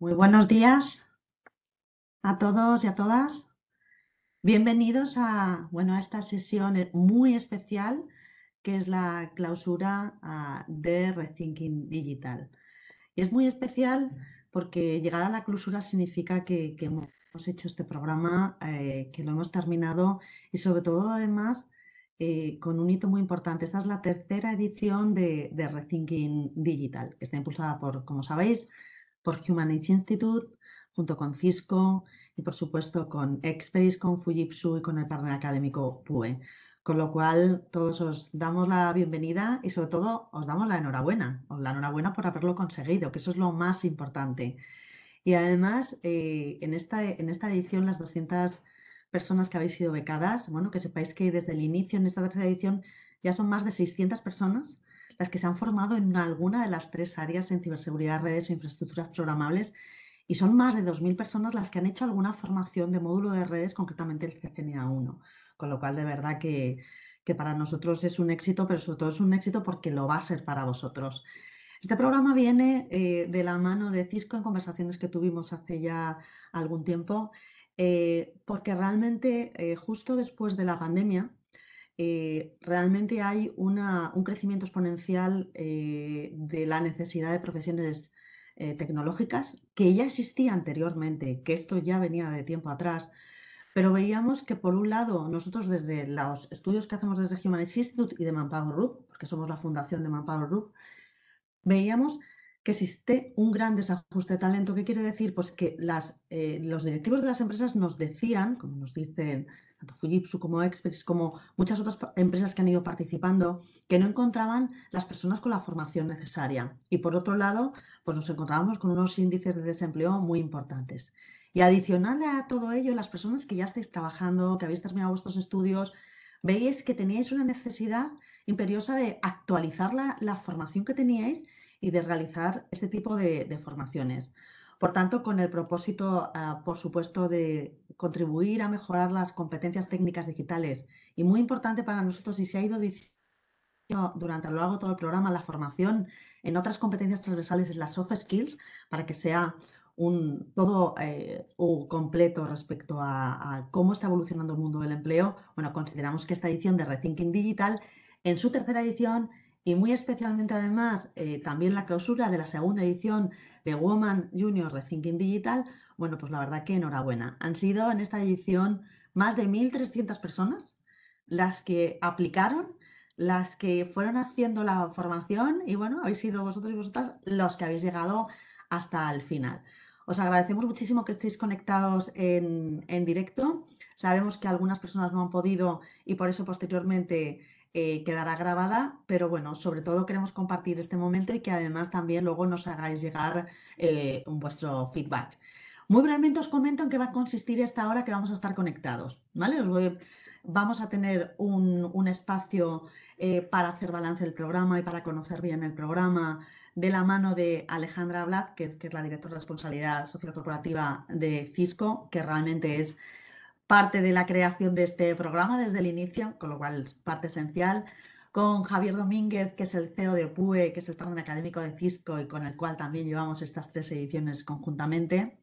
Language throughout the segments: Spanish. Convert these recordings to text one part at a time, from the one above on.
Muy buenos días a todos y a todas. Bienvenidos a, bueno, a esta sesión muy especial que es la clausura ah, de Rethinking Digital. Y es muy especial porque llegar a la clausura significa que, hemos hecho este programa, eh, que lo hemos terminado y sobre todo además eh, con un hito muy importante. Esta es la tercera edición de, de Rethinking Digital, que está impulsada por, como sabéis, por Humanity Institute, junto con Cisco y por supuesto con Experis, con Fujitsu y con el partner académico PUE. Con lo cual, todos os damos la bienvenida y sobre todo os damos la enhorabuena, os la enhorabuena por haberlo conseguido, que eso es lo más importante. Y además, eh, en, esta, en esta edición, las 200 personas que habéis sido becadas, bueno, que sepáis que desde el inicio en esta tercera edición ya son más de 600 personas las que se han formado en alguna de las tres áreas en ciberseguridad, redes e infraestructuras programables, y son más de 2.000 personas las que han hecho alguna formación de módulo de redes, concretamente el CCNA1, con lo cual de verdad que, para nosotros es un éxito, pero sobre todo es un éxito porque lo va a ser para vosotros. Este programa viene eh, de la mano de Cisco en conversaciones que tuvimos hace ya algún tiempo, eh, porque realmente eh, justo después de la pandemia, eh, realmente hay un crecimiento exponencial eh, de la necesidad de profesiones eh, tecnológicas que ya existía anteriormente, que esto ya venía de tiempo atrás, pero veíamos que por un lado nosotros desde los estudios que hacemos desde Human Institute y de Manpower Group, porque somos la fundación de Manpower Group, veíamos que existe un gran desajuste de talento. ¿Qué quiere decir? Pues que las, eh, los directivos de las empresas nos decían, como nos dicen tanto Fujitsu como Express, como muchas otras empresas que han ido participando, que no encontraban las personas con la formación necesaria. Y por otro lado, pues nos encontrábamos con unos índices de desempleo muy importantes. Y adicional a todo ello, las personas que ya estáis trabajando, que habéis terminado vuestros estudios, veis que teníais una necesidad imperiosa de actualizar la, la formación que teníais y de realizar este tipo de, formaciones. Por tanto, con el propósito, ah, por supuesto, de contribuir a mejorar las competencias técnicas digitales y muy importante para nosotros y se ha ido diciendo durante lo largo todo el programa la formación en otras competencias transversales, es las soft skills, para que sea un todo eh, completo respecto a, a, cómo está evolucionando el mundo del empleo. Bueno, consideramos que esta edición de Rethinking Digital, en su tercera edición, y muy especialmente además eh, también la clausura de la segunda edición de Woman Junior Rethinking Digital, bueno, pues la verdad que enhorabuena. Han sido en esta edición más de 1.300 personas las que aplicaron, las que fueron haciendo la formación y bueno, habéis sido vosotros y vosotras los que habéis llegado hasta el final. Os agradecemos muchísimo que estéis conectados en, en directo. Sabemos que algunas personas no han podido y por eso posteriormente eh, quedará grabada, pero bueno, sobre todo queremos compartir este momento y que además también luego nos hagáis llegar eh, vuestro feedback. Muy brevemente os comento en qué va a consistir esta hora que vamos a estar conectados, ¿vale? vamos a tener un, espacio eh, para hacer balance del programa y para conocer bien el programa de la mano de Alejandra Blad, que es la directora de responsabilidad social corporativa de Cisco, que realmente es parte de la creación de este programa desde el inicio, con lo cual parte esencial, con Javier Domínguez, que es el CEO de PUE, que es el partner académico de Cisco y con el cual también llevamos estas tres ediciones conjuntamente.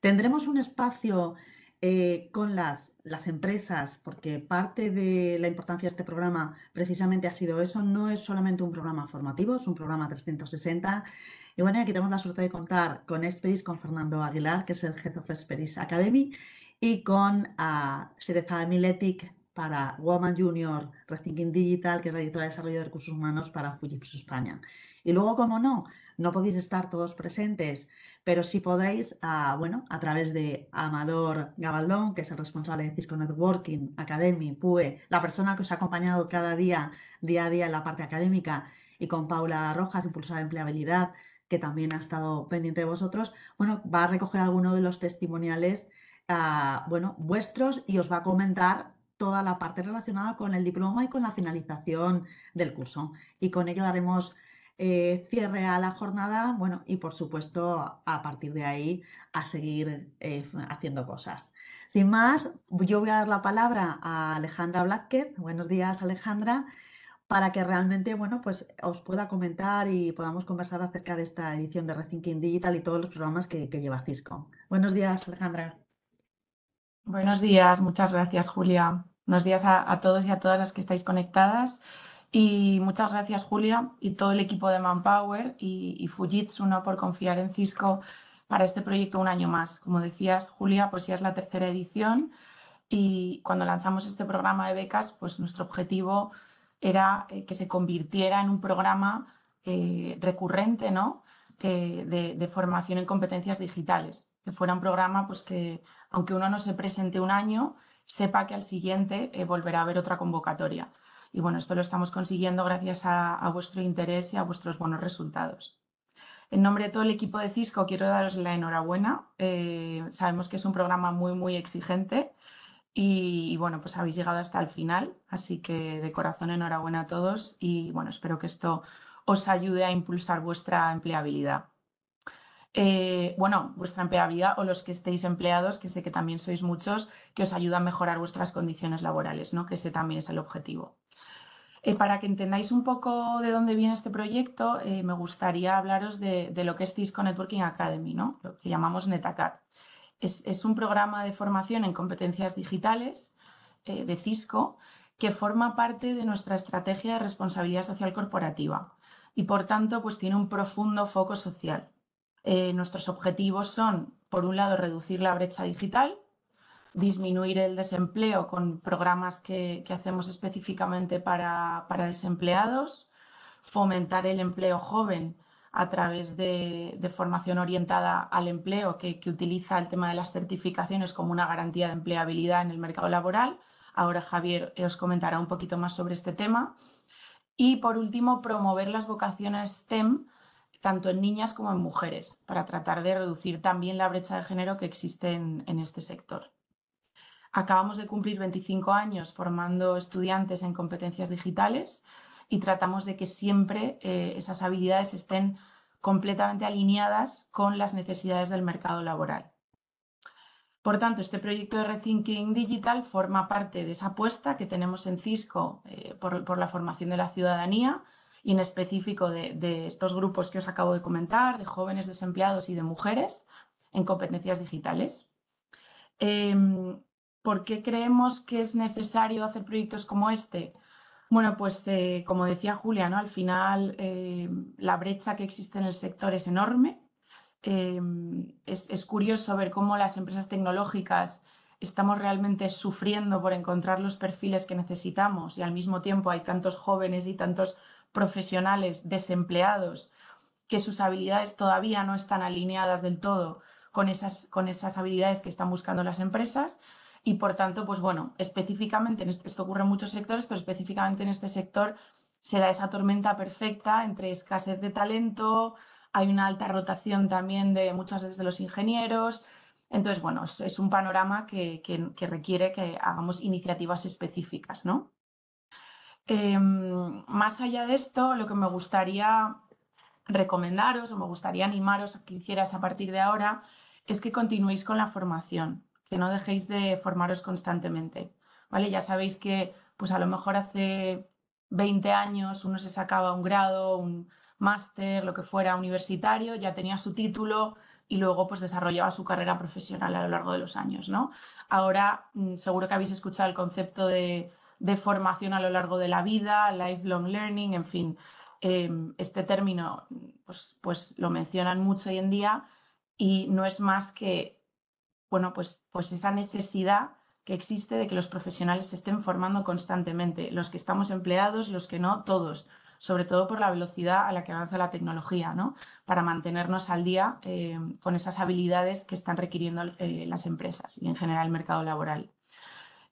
Tendremos un espacio eh, con las, las empresas, porque parte de la importancia de este programa precisamente ha sido eso, no es solamente un programa formativo, es un programa 360. Y bueno, aquí tenemos la suerte de contar con Experis, con Fernando Aguilar, que es el Head of Experis Academy, y con uh, Miletic para Woman Junior, Rethinking Digital, que es la directora de desarrollo de recursos humanos para Fujitsu España. Y luego, como no, no podéis estar todos presentes, pero si podéis, ah, bueno, a través de Amador Gabaldón, que es el responsable de Cisco Networking, Academy, PUE, la persona que os ha acompañado cada día, día a día en la parte académica, y con Paula Rojas, impulsora de empleabilidad, que también ha estado pendiente de vosotros, bueno, va a recoger algunos de los testimoniales Ah, bueno, vuestros y os va a comentar toda la parte relacionada con el diploma y con la finalización del curso. Y con ello daremos eh, cierre a la jornada, bueno, y por supuesto a partir de ahí a seguir eh, haciendo cosas. Sin más, yo voy a dar la palabra a Alejandra Blázquez. Buenos días, Alejandra, para que realmente, bueno, pues os pueda comentar y podamos conversar acerca de esta edición de Rethinking Digital y todos los programas que lleva Cisco. Buenos días, Alejandra. Buenos días, muchas gracias Julia. Buenos días a, todos y a todas las que estáis conectadas. Y muchas gracias Julia y todo el equipo de Manpower y, Fujitsu por confiar en Cisco para este proyecto un año más. Como decías Julia, pues ya es la tercera edición y cuando lanzamos este programa de becas, pues nuestro objetivo era eh, que se convirtiera en un programa eh, recurrente ¿no? Eh, de, formación en competencias digitales, que fuera un programa pues, que aunque uno no se presente un año, sepa que al siguiente eh, volverá a haber otra convocatoria. Y bueno, esto lo estamos consiguiendo gracias a, vuestro interés y a vuestros buenos resultados. En nombre de todo el equipo de Cisco quiero daros la enhorabuena. Eh, sabemos que es un programa muy, muy exigente y, y, bueno, pues habéis llegado hasta el final. Así que de corazón enhorabuena a todos y bueno, espero que esto os ayude a impulsar vuestra empleabilidad. Eh, bueno, vuestra empleabilidad o los que estéis empleados, que sé que también sois muchos, que os ayuda a mejorar vuestras condiciones laborales, ¿no? que ese también es el objetivo. Eh, para que entendáis un poco de dónde viene este proyecto, eh, me gustaría hablaros de, lo que es Cisco Networking Academy, ¿no? lo que llamamos NetACAD. Es, es, un programa de formación en competencias digitales de Cisco que forma parte de nuestra estrategia de responsabilidad social corporativa y, por tanto, pues tiene un profundo foco social. Eh, nuestros objetivos son, por un lado, reducir la brecha digital, disminuir el desempleo con programas que, hacemos específicamente para, desempleados, fomentar el empleo joven a través de, formación orientada al empleo que, que, utiliza el tema de las certificaciones como una garantía de empleabilidad en el mercado laboral. Ahora Javier os comentará un poquito más sobre este tema. Y por último, promover las vocaciones STEM tanto en niñas como en mujeres, para tratar de reducir también la brecha de género que existe en, este sector. Acabamos de cumplir 25 años formando estudiantes en competencias digitales y tratamos de que siempre eh, esas habilidades estén completamente alineadas con las necesidades del mercado laboral. Por tanto, este proyecto de Rethinking Digital forma parte de esa apuesta que tenemos en Cisco eh, por la formación de la ciudadanía, y en específico de, estos grupos que os acabo de comentar, de jóvenes desempleados y de mujeres en competencias digitales. Em, ¿Por qué creemos que es necesario hacer proyectos como este? Bueno, pues eh, como decía Julia, al final em, la brecha que existe en el sector es enorme. Em, es, es, curioso ver cómo las empresas tecnológicas estamos realmente sufriendo por encontrar los perfiles que necesitamos y al mismo tiempo hay tantos jóvenes y tantos profesionales desempleados que sus habilidades todavía no están alineadas del todo con esas, con esas habilidades que están buscando las empresas. Y por tanto, pues bueno, específicamente, en este, esto ocurre en muchos sectores, pero específicamente en este sector se da esa tormenta perfecta entre escasez de talento, hay una alta rotación también de muchas veces de los ingenieros. Entonces, bueno, es, un panorama que, que, que requiere que hagamos iniciativas específicas, ¿no? Em, más allá de esto, lo que me gustaría recomendaros o me gustaría animaros a que hicieras a partir de ahora es que continuéis con la formación, que no dejéis de formaros constantemente. ¿vale? Ya sabéis que pues a lo mejor hace 20 años uno se sacaba un grado, un máster, lo que fuera universitario, ya tenía su título y luego pues desarrollaba su carrera profesional a lo largo de los años. ¿no? Ahora mm, seguro que habéis escuchado el concepto de de formación a lo largo de la vida, lifelong learning, en fin. Em, este término pues, pues lo mencionan mucho hoy en día y no es más que bueno, pues, pues esa necesidad que existe de que los profesionales se estén formando constantemente, los que estamos empleados, los que no, todos, sobre todo por la velocidad a la que avanza la tecnología, ¿no? Para mantenernos al día em, con esas habilidades que están requiriendo eh, las empresas y en general el mercado laboral.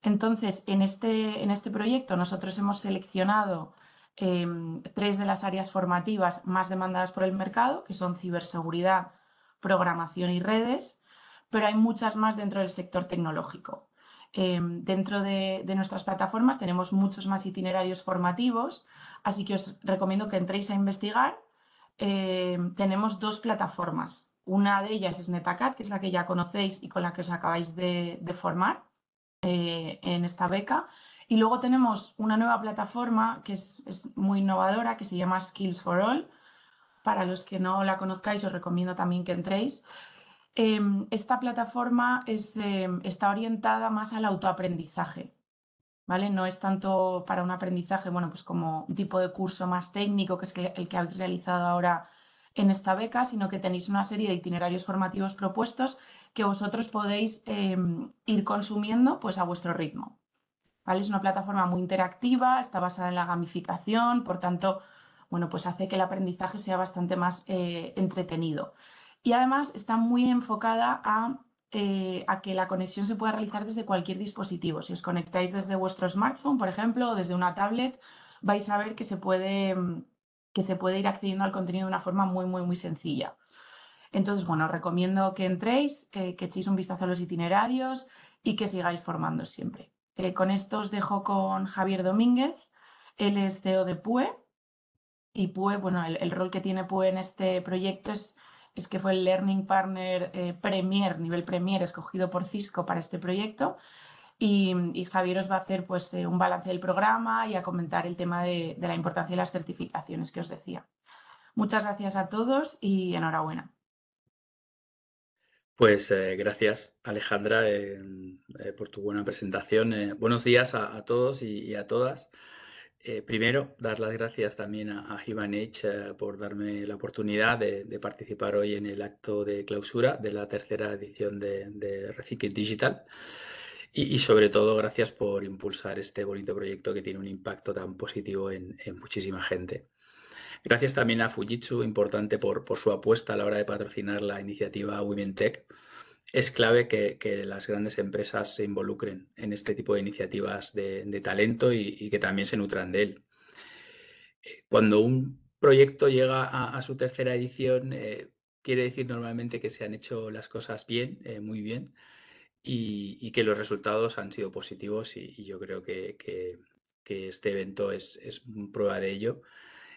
Entonces, este, en este, proyecto nosotros hemos seleccionado em, tres de las áreas formativas más demandadas por el mercado, que son ciberseguridad, programación y redes, pero hay muchas más dentro del sector tecnológico. Em, dentro de, nuestras plataformas tenemos muchos más itinerarios formativos, así que os recomiendo que entréis a investigar. Em, tenemos dos plataformas. Una de ellas es Netacad, que es la que ya conocéis y con la que os acabáis de formar. Eh, en esta beca. Y luego tenemos una nueva plataforma que es, muy innovadora, que se llama Skills for All. Para los que no la conozcáis, os recomiendo también que entréis. Em, esta plataforma em, está orientada más al autoaprendizaje. ¿Vale? No es tanto para un aprendizaje, bueno, pues como un tipo de curso más técnico, que es el que habéis realizado ahora en esta beca, sino que tenéis una serie de itinerarios formativos propuestos que vosotros podéis em, ir consumiendo pues, a vuestro ritmo. ¿Vale? Es una plataforma muy interactiva, está basada en la gamificación, por tanto, bueno, pues hace que el aprendizaje sea bastante más eh, entretenido. Y además está muy enfocada eh, a, que la conexión se pueda realizar desde cualquier dispositivo. Si os conectáis desde vuestro smartphone, por ejemplo, o desde una tablet, vais a ver que se puede, em, que se puede ir accediendo al contenido de una forma muy, muy, muy sencilla. Entonces, bueno, recomiendo que entréis, eh, que echéis un vistazo a los itinerarios y que sigáis formando siempre. Eh, con esto os dejo con Javier Domínguez, él es CEO de PUE y PUE, bueno, el, rol que tiene PUE en este proyecto es, que fue el Learning Partner eh, Premier, nivel Premier, escogido por Cisco para este proyecto. Y, Javier os va a hacer pues, un balance del programa y a comentar el tema de la importancia de las certificaciones que os decía. Muchas gracias a todos y enhorabuena. Pues eh, gracias, Alejandra, eh, por tu buena presentación. Eh, buenos días a, todos y, a todas. primero, dar las gracias también a, a por darme la oportunidad de, participar hoy en el acto de clausura de la tercera edición de, de Digital. Y, sobre todo, gracias por impulsar este bonito proyecto que tiene un impacto tan positivo en muchísima gente. Gracias también a Fujitsu, importante por, su apuesta a la hora de patrocinar la iniciativa Women Tech. Es clave que, las grandes empresas se involucren en este tipo de iniciativas de, talento y, que también se nutran de él. Eh, cuando un proyecto llega a, su tercera edición, eh, quiere decir normalmente que se han hecho las cosas bien, eh, muy bien, y, que los resultados han sido positivos y, yo creo que, este evento es prueba de ello.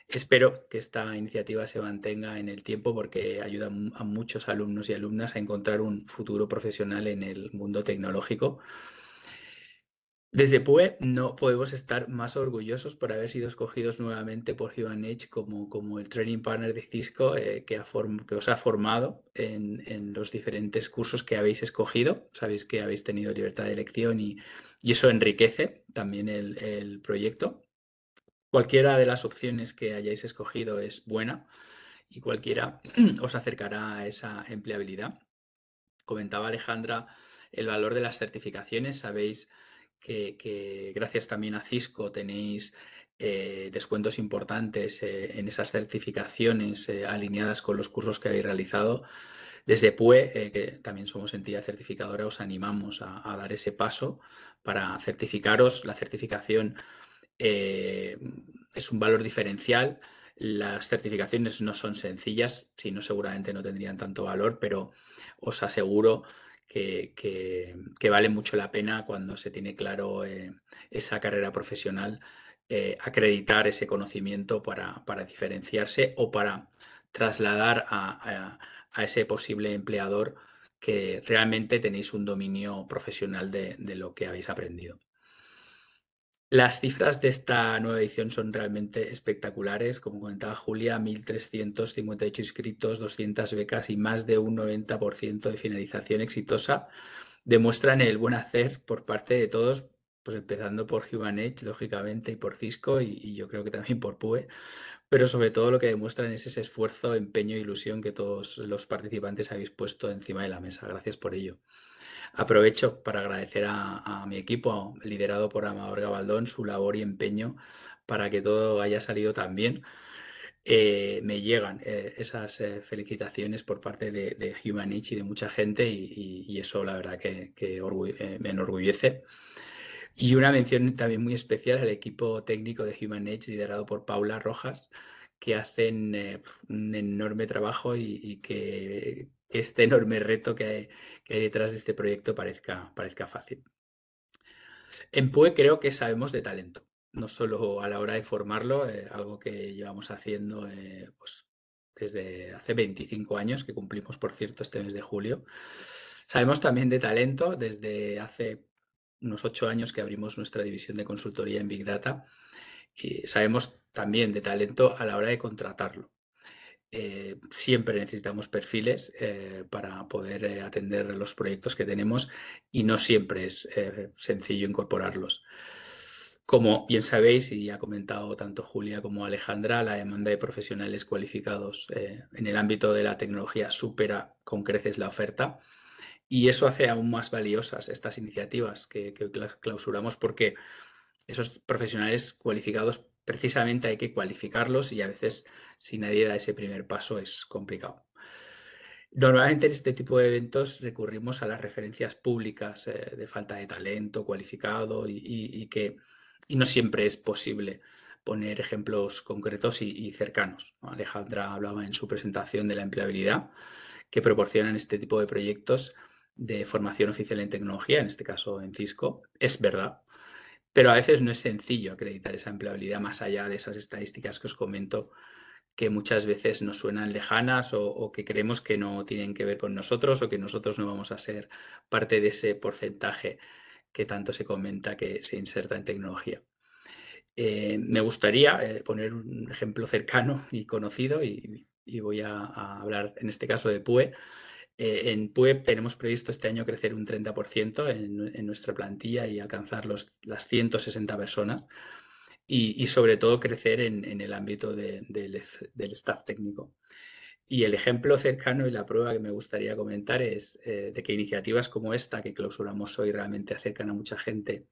Espero que esta iniciativa se mantenga en el tiempo porque ayuda a muchos alumnos y alumnas a encontrar un futuro profesional en el mundo tecnológico. Desde PUE no podemos estar más orgullosos por haber sido escogidos nuevamente por Human Edge como, como el training partner de Cisco eh, que, os ha formado en, los diferentes cursos que habéis escogido. Sabéis que habéis tenido libertad de elección y, eso enriquece también el proyecto. Cualquiera de las opciones que hayáis escogido es buena y cualquiera os acercará a esa empleabilidad. Comentaba Alejandra el valor de las certificaciones. Sabéis que, gracias también a Cisco tenéis eh, descuentos importantes eh, en esas certificaciones eh, alineadas con los cursos que habéis realizado. Desde PUE, que también somos entidad certificadora, os animamos a, a dar ese paso para certificaros. La certificación eh, es un valor diferencial. Las certificaciones no son sencillas, si no seguramente no tendrían tanto valor, pero os aseguro que, vale mucho la pena cuando se tiene claro eh, esa carrera profesional, eh, acreditar ese conocimiento para, diferenciarse o para trasladar a, ese posible empleador que realmente tenéis un dominio profesional de lo que habéis aprendido. Las cifras de esta nueva edición son realmente espectaculares. Como comentaba Julia, 1.358 inscritos, 200 becas y más de un 90% de finalización exitosa demuestran el buen hacer por parte de todos, pues empezando por Human Edge, lógicamente, y por Cisco, y, y, yo creo que también por PUE, pero sobre todo lo que demuestran es ese esfuerzo, empeño e ilusión que todos los participantes habéis puesto encima de la mesa. Gracias por ello. Aprovecho para agradecer a, mi equipo, liderado por Amador Gabaldón, su labor y empeño para que todo haya salido tan bien. Eh, me llegan eh, esas eh, felicitaciones por parte de, Human Each y de mucha gente y, eso la verdad que, me enorgullece. Y una mención también muy especial al equipo técnico de Human Age liderado por Paula Rojas, que hacen un enorme trabajo y que este enorme reto que hay, detrás de este proyecto parezca, parezca fácil. En PUE creo que sabemos de talento, no solo a la hora de formarlo, eh, algo que llevamos haciendo eh, pues, desde hace 25 años, que cumplimos, por cierto, este mes de julio. Sabemos también de talento desde hace unos ocho años que abrimos nuestra división de consultoría en Big Data y sabemos también de talento a la hora de contratarlo. Eh, siempre necesitamos perfiles eh, para poder eh, atender los proyectos que tenemos y no siempre es sencillo incorporarlos. Como bien sabéis, y ha comentado tanto Julia como Alejandra, la demanda de profesionales cualificados en el ámbito de la tecnología supera con creces la oferta y eso hace aún más valiosas estas iniciativas que, que clausuramos porque esos profesionales cualificados precisamente hay que cualificarlos y a veces si nadie da ese primer paso es complicado. Normalmente en este tipo de eventos recurrimos a las referencias públicas eh, de falta de talento cualificado y, que y no siempre es posible poner ejemplos concretos y, cercanos. Alejandra hablaba en su presentación de la empleabilidad que proporcionan este tipo de proyectos de formación oficial en tecnología, en este caso en Cisco. Es verdad, pero a veces no es sencillo acreditar esa empleabilidad más allá de esas estadísticas que os comento que muchas veces nos suenan lejanas o, que creemos que no tienen que ver con nosotros o que nosotros no vamos a ser parte de ese porcentaje que tanto se comenta que se inserta en tecnología. Eh, me gustaría eh, poner un ejemplo cercano y conocido y, voy a, a, hablar en este caso de PUE. Eh, en PUEB tenemos previsto este año crecer un 30% en, nuestra plantilla y alcanzar las 160 personas y, sobre todo crecer en, el ámbito del, staff técnico. Y el ejemplo cercano y la prueba que me gustaría comentar es eh, de que iniciativas como esta que clausuramos hoy realmente acercan a mucha gente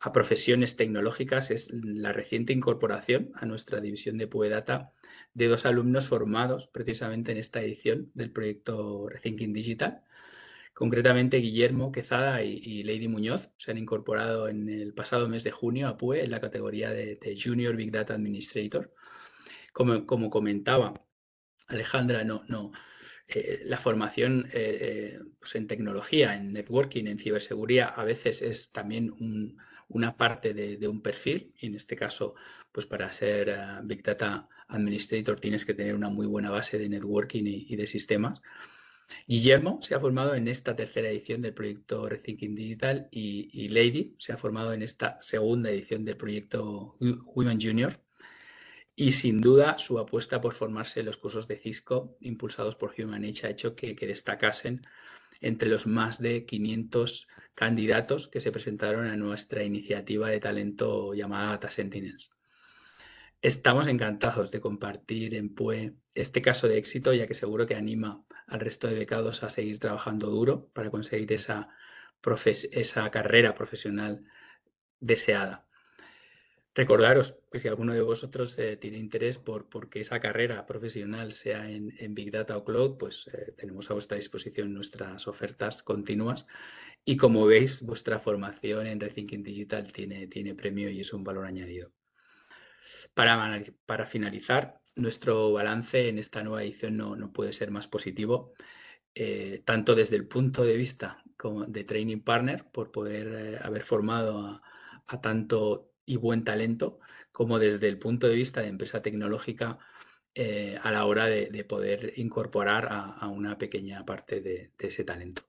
a profesiones tecnológicas es la reciente incorporación a nuestra división de PUE Data de dos alumnos formados precisamente en esta edición del proyecto Rethinking Digital. Concretamente, Guillermo Quezada y, Lady Muñoz se han incorporado en el pasado mes de junio a PUE en la categoría de, Junior Big Data Administrator. Como, como comentaba Alejandra, no, no, eh, la formación eh, eh, pues en tecnología, en networking, en ciberseguridad, a veces es también un, una parte de, un perfil. Y en este caso, pues para ser eh, Big Data Administrator tienes que tener una muy buena base de networking y, de sistemas. Guillermo se ha formado en esta tercera edición del proyecto Rethinking Digital y, Lady se ha formado en esta segunda edición del proyecto Women Junior. Y sin duda su apuesta por formarse en los cursos de Cisco impulsados por Human Age ha hecho que destacasen entre los más de 500 candidatos que se presentaron a nuestra iniciativa de talento llamada Data Estamos encantados de compartir en PUE este caso de éxito, ya que seguro que anima al resto de becados a seguir trabajando duro para conseguir esa, esa carrera profesional deseada. Recordaros que pues, si alguno de vosotros eh, tiene interés por, por, que esa carrera profesional sea en, Big Data o Cloud, pues eh, tenemos a vuestra disposición nuestras ofertas continuas y como veis, vuestra formación en Rethinking Digital tiene, tiene premio y es un valor añadido. Para, para finalizar, nuestro balance en esta nueva edición no, puede ser más positivo. Eh, tanto desde el punto de vista como de Training Partner, por poder haber formado a, a, tanto y buen talento, como desde el punto de vista de empresa tecnológica eh, a la hora de, poder incorporar a, una pequeña parte de, ese talento.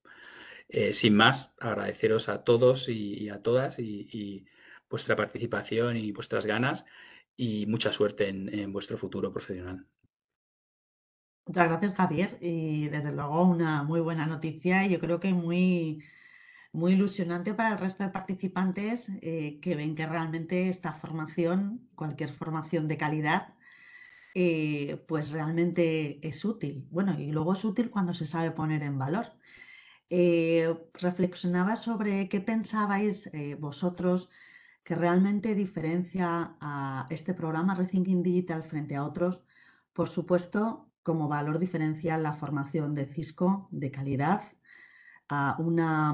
Eh, sin más, agradeceros a todos y, a todas y, vuestra participación y vuestras ganas y mucha suerte en, en vuestro futuro profesional. Muchas gracias, Javier. Y desde luego una muy buena noticia y yo creo que muy muy ilusionante para el resto de participantes eh, que ven que realmente esta formación, cualquier formación de calidad, eh, pues realmente es útil. Bueno, y luego es útil cuando se sabe poner en valor. Eh, reflexionaba sobre qué pensabais vosotros que realmente diferencia a este programa Rethinking Digital frente a otros. Por supuesto, como valor diferencial la formación de Cisco de calidad a una,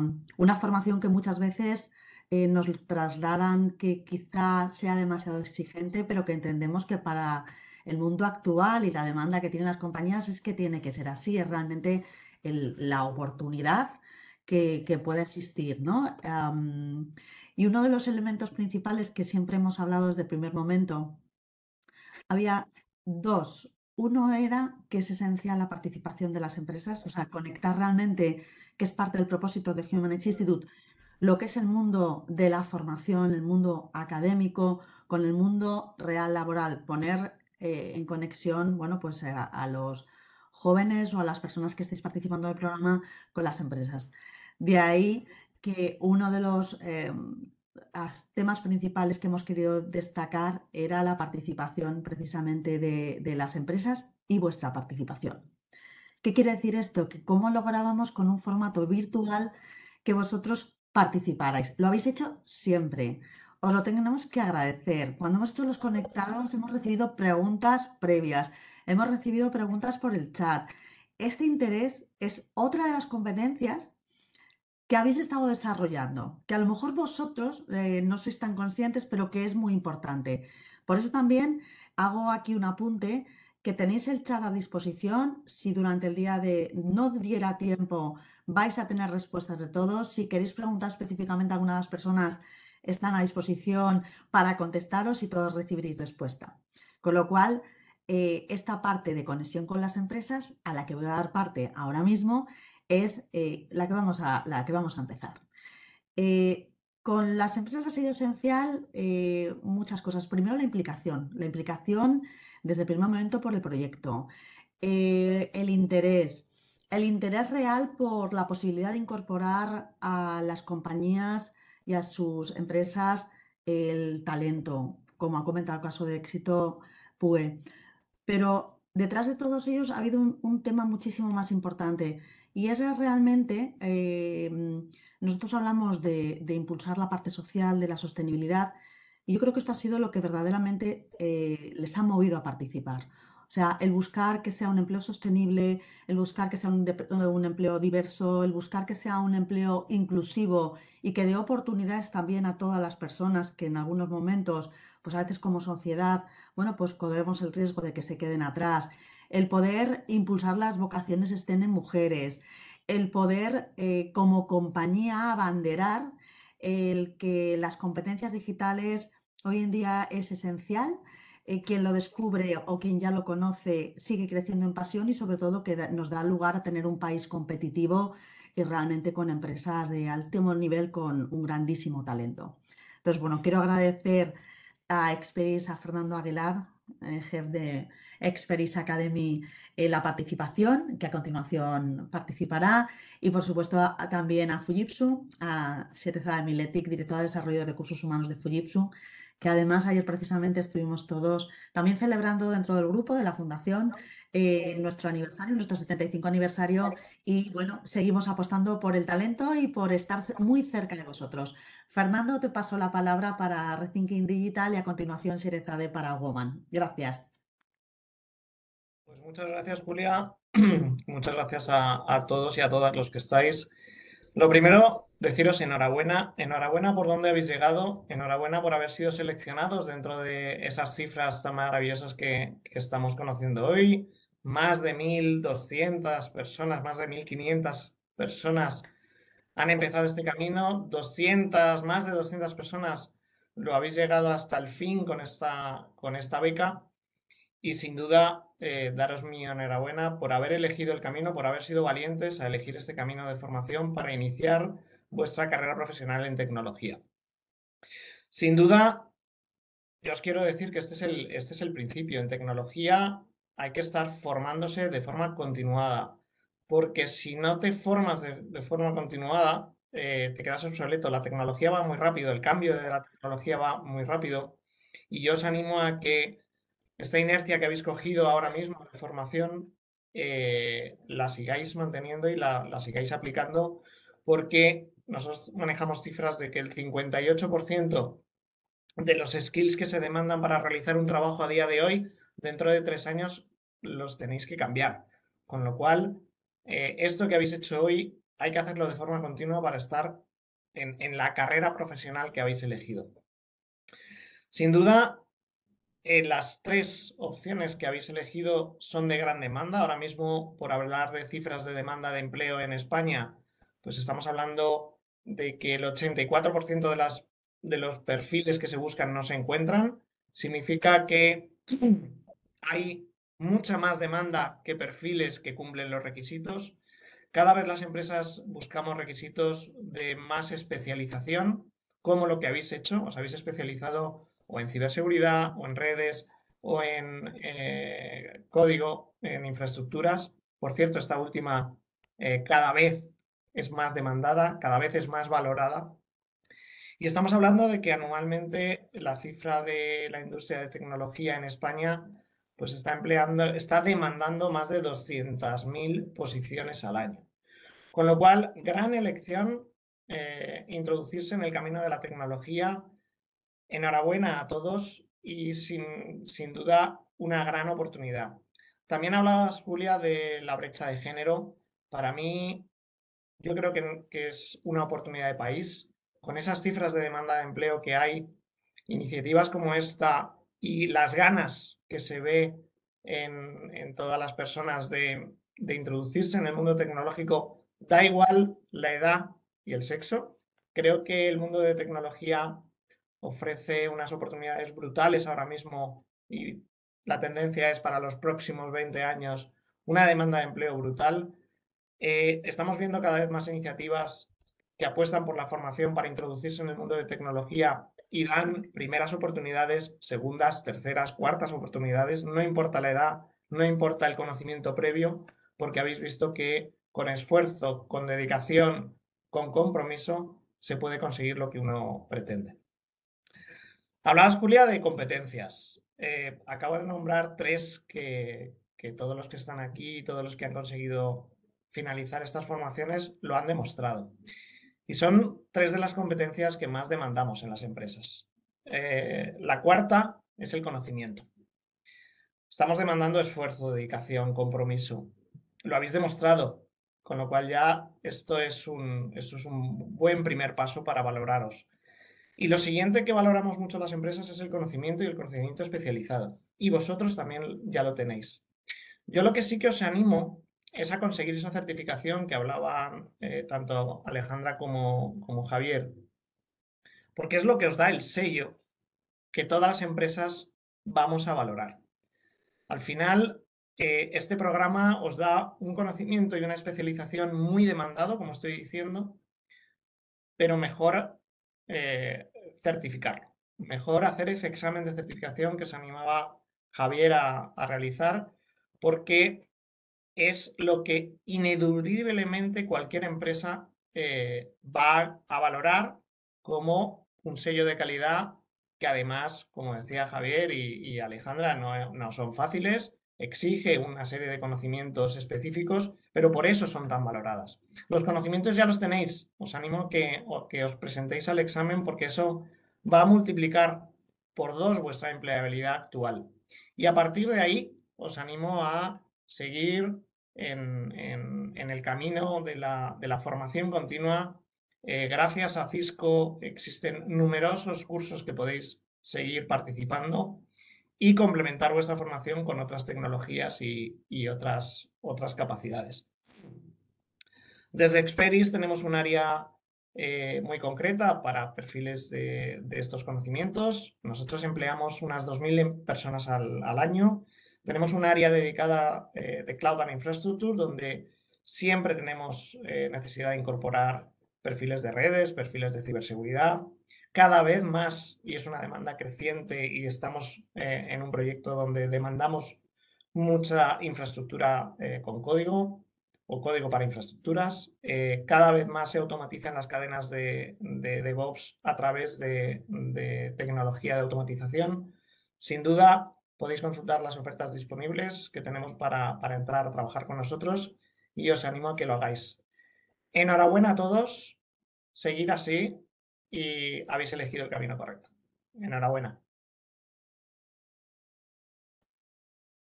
formación que muchas veces eh, nos trasladan que quizá sea demasiado exigente, pero que entendemos que para el mundo actual y la demanda que tienen las compañías es que tiene que ser así, es realmente la oportunidad que, que, puede existir. y uno de los elementos principales que siempre hemos hablado desde el primer momento, había dos uno era que es esencial la participación de las empresas, o sea, conectar realmente, que es parte del propósito de Human Age Institute, lo que es el mundo de la formación, el mundo académico, con el mundo real laboral, poner eh, en conexión, bueno, pues eh, a, los jóvenes o a las personas que estéis participando del programa con las empresas. De ahí que uno de los em, temas principales que hemos querido destacar era la participación precisamente de, las empresas y vuestra participación. ¿Qué quiere decir esto? Que cómo lográbamos con un formato virtual que vosotros participarais. Lo habéis hecho siempre. Os lo tenemos que agradecer. Cuando hemos hecho los conectados hemos recibido preguntas previas, hemos recibido preguntas por el chat. Este interés es otra de las competencias que habéis estado desarrollando, que a lo mejor vosotros eh, no sois tan conscientes, pero que es muy importante. Por eso también hago aquí un apunte que tenéis el chat a disposición. Si durante el día de no diera tiempo, vais a tener respuestas de todos. Si queréis preguntar específicamente a alguna de las personas, están a disposición para contestaros y todos recibiréis respuesta. Con lo cual, eh, esta parte de conexión con las empresas, a la que voy a dar parte ahora mismo, es eh, la, que vamos a, la que vamos a empezar. Eh, con las empresas ha sido esencial, eh, muchas cosas. Primero, la implicación. La implicación desde el primer momento por el proyecto. el interés. El interés real por la posibilidad de incorporar a las compañías y a sus empresas el talento, como ha comentado el caso de éxito PUE. Pero detrás de todos ellos ha habido un tema muchísimo más importante, y eso es realmente, eh, mm, nosotros hablamos de, impulsar la parte social, de la sostenibilidad, y yo creo que esto ha sido lo que verdaderamente eh, les ha movido a participar. O sea, el buscar que sea un empleo sostenible, el buscar que sea eh, un, empleo diverso, el buscar que sea un empleo inclusivo y que dé oportunidades también a todas las personas que en algunos momentos, pues a veces como sociedad, bueno, pues corremos el riesgo de que se queden atrás el poder impulsar las vocaciones estén en mujeres, el poder eh, como compañía abanderar el que las competencias digitales hoy en día es esencial. Eh, quien lo descubre o quien ya lo conoce sigue creciendo en pasión y sobre todo que nos da lugar a tener un país competitivo y realmente con empresas de altísimo nivel con un grandísimo talento. Entonces, bueno, quiero agradecer a Experience a Fernando Aguilar eh, jefe de Experis Academy eh, la participación, que a continuación participará, y por supuesto también a Fujitsu, a Seteza Miletic, directora de desarrollo de recursos humanos de Fujitsu, que además ayer precisamente estuvimos todos también celebrando dentro del grupo de la Fundación eh, nuestro aniversario, nuestro 75 aniversario y bueno, seguimos apostando por el talento y por estar muy cerca de vosotros. Fernando, te paso la palabra para Rethinking Digital y a continuación Sirezade para Woman. Gracias. Pues muchas gracias, Julia. muchas gracias a, a todos y a todas los que estáis. Lo primero, Deciros enhorabuena, enhorabuena por dónde habéis llegado, enhorabuena por haber sido seleccionados dentro de esas cifras tan maravillosas que, estamos conociendo hoy. Más de 1.200 personas, más de 1.500 personas han empezado este camino, 200, más de 200 personas lo habéis llegado hasta el fin con esta, con esta beca y sin duda eh, daros mi enhorabuena por haber elegido el camino, por haber sido valientes a elegir este camino de formación para iniciar vuestra carrera profesional en tecnología. Sin duda, yo os quiero decir que este es el, este es el principio. En tecnología hay que estar formándose de forma continuada, porque si no te formas de, forma continuada, eh, te quedas obsoleto. La tecnología va muy rápido, el cambio de la tecnología va muy rápido. Y yo os animo a que esta inercia que habéis cogido ahora mismo de formación eh, la sigáis manteniendo y la, la sigáis aplicando, porque nosotros manejamos cifras de que el 58% de los skills que se demandan para realizar un trabajo a día de hoy, dentro de tres años los tenéis que cambiar. Con lo cual, eh, esto que habéis hecho hoy hay que hacerlo de forma continua para estar en, la carrera profesional que habéis elegido. Sin duda, eh, las tres opciones que habéis elegido son de gran demanda. Ahora mismo, por hablar de cifras de demanda de empleo en España, pues estamos hablando de que el 84% de, las, de los perfiles que se buscan no se encuentran, significa que hay mucha más demanda que perfiles que cumplen los requisitos. Cada vez las empresas buscamos requisitos de más especialización, como lo que habéis hecho, os habéis especializado o en ciberseguridad, o en redes, o en eh, código, en infraestructuras. Por cierto, esta última eh, cada vez es más demandada, cada vez es más valorada. Y estamos hablando de que anualmente la cifra de la industria de tecnología en España pues está empleando, está demandando más de 200.000 posiciones al año. Con lo cual, gran elección eh, introducirse en el camino de la tecnología. Enhorabuena a todos y sin, sin duda una gran oportunidad. También hablabas, Julia, de la brecha de género. Para mí, yo creo que, es una oportunidad de país. Con esas cifras de demanda de empleo que hay, iniciativas como esta y las ganas que se ve en, todas las personas de, de introducirse en el mundo tecnológico, da igual la edad y el sexo. Creo que el mundo de tecnología ofrece unas oportunidades brutales ahora mismo y la tendencia es para los próximos 20 años una demanda de empleo brutal eh, estamos viendo cada vez más iniciativas que apuestan por la formación para introducirse en el mundo de tecnología y dan primeras oportunidades, segundas, terceras, cuartas oportunidades, no importa la edad, no importa el conocimiento previo, porque habéis visto que con esfuerzo, con dedicación, con compromiso, se puede conseguir lo que uno pretende. Hablabas, Julia, de competencias. Eh, acabo de nombrar tres que todos los que están aquí, todos los que han conseguido finalizar estas formaciones lo han demostrado. Y son tres de las competencias que más demandamos en las empresas. Eh, la cuarta es el conocimiento. Estamos demandando esfuerzo, dedicación, compromiso. Lo habéis demostrado, con lo cual ya esto es un, esto es un buen primer paso para valoraros. Y lo siguiente que valoramos mucho las empresas es el conocimiento y el conocimiento especializado. Y vosotros también ya lo tenéis. Yo lo que sí que os animo es a conseguir esa certificación que hablaban eh, tanto Alejandra como, Javier, porque es lo que os da el sello que todas las empresas vamos a valorar. Al final, eh, este programa os da un conocimiento y una especialización muy demandado, como estoy diciendo, pero mejor eh, certificarlo. Mejor hacer ese examen de certificación que se animaba Javier a, a realizar, porque es lo que ineludiblemente cualquier empresa eh, va a valorar como un sello de calidad que además, como decía Javier y, Alejandra, eh, no, son fáciles, exige una serie de conocimientos específicos, pero por eso son tan valoradas. Los conocimientos ya los tenéis, os animo que os presentéis al examen porque eso va a multiplicar por dos vuestra empleabilidad actual. Y a partir de ahí, os animo a seguir en, el camino de la, formación continua. Eh, gracias a Cisco existen numerosos cursos que podéis seguir participando y complementar vuestra formación con otras tecnologías y, otras, capacidades. Desde Experis tenemos un área eh, muy concreta para perfiles de, estos conocimientos. Nosotros empleamos unas 2.000 personas al, año tenemos un área dedicada eh, de Cloud and Infrastructure donde siempre tenemos eh, necesidad de incorporar perfiles de redes, perfiles de ciberseguridad. Cada vez más, y es una demanda creciente y estamos eh, en un proyecto donde demandamos mucha infraestructura con código o código para infraestructuras. cada vez más se automatizan las cadenas de, de, DevOps a través de tecnología de automatización. Sin duda, podéis consultar las ofertas disponibles que tenemos para, para entrar a trabajar con nosotros y os animo a que lo hagáis. Enhorabuena a todos, seguid así y habéis elegido el camino correcto. Enhorabuena.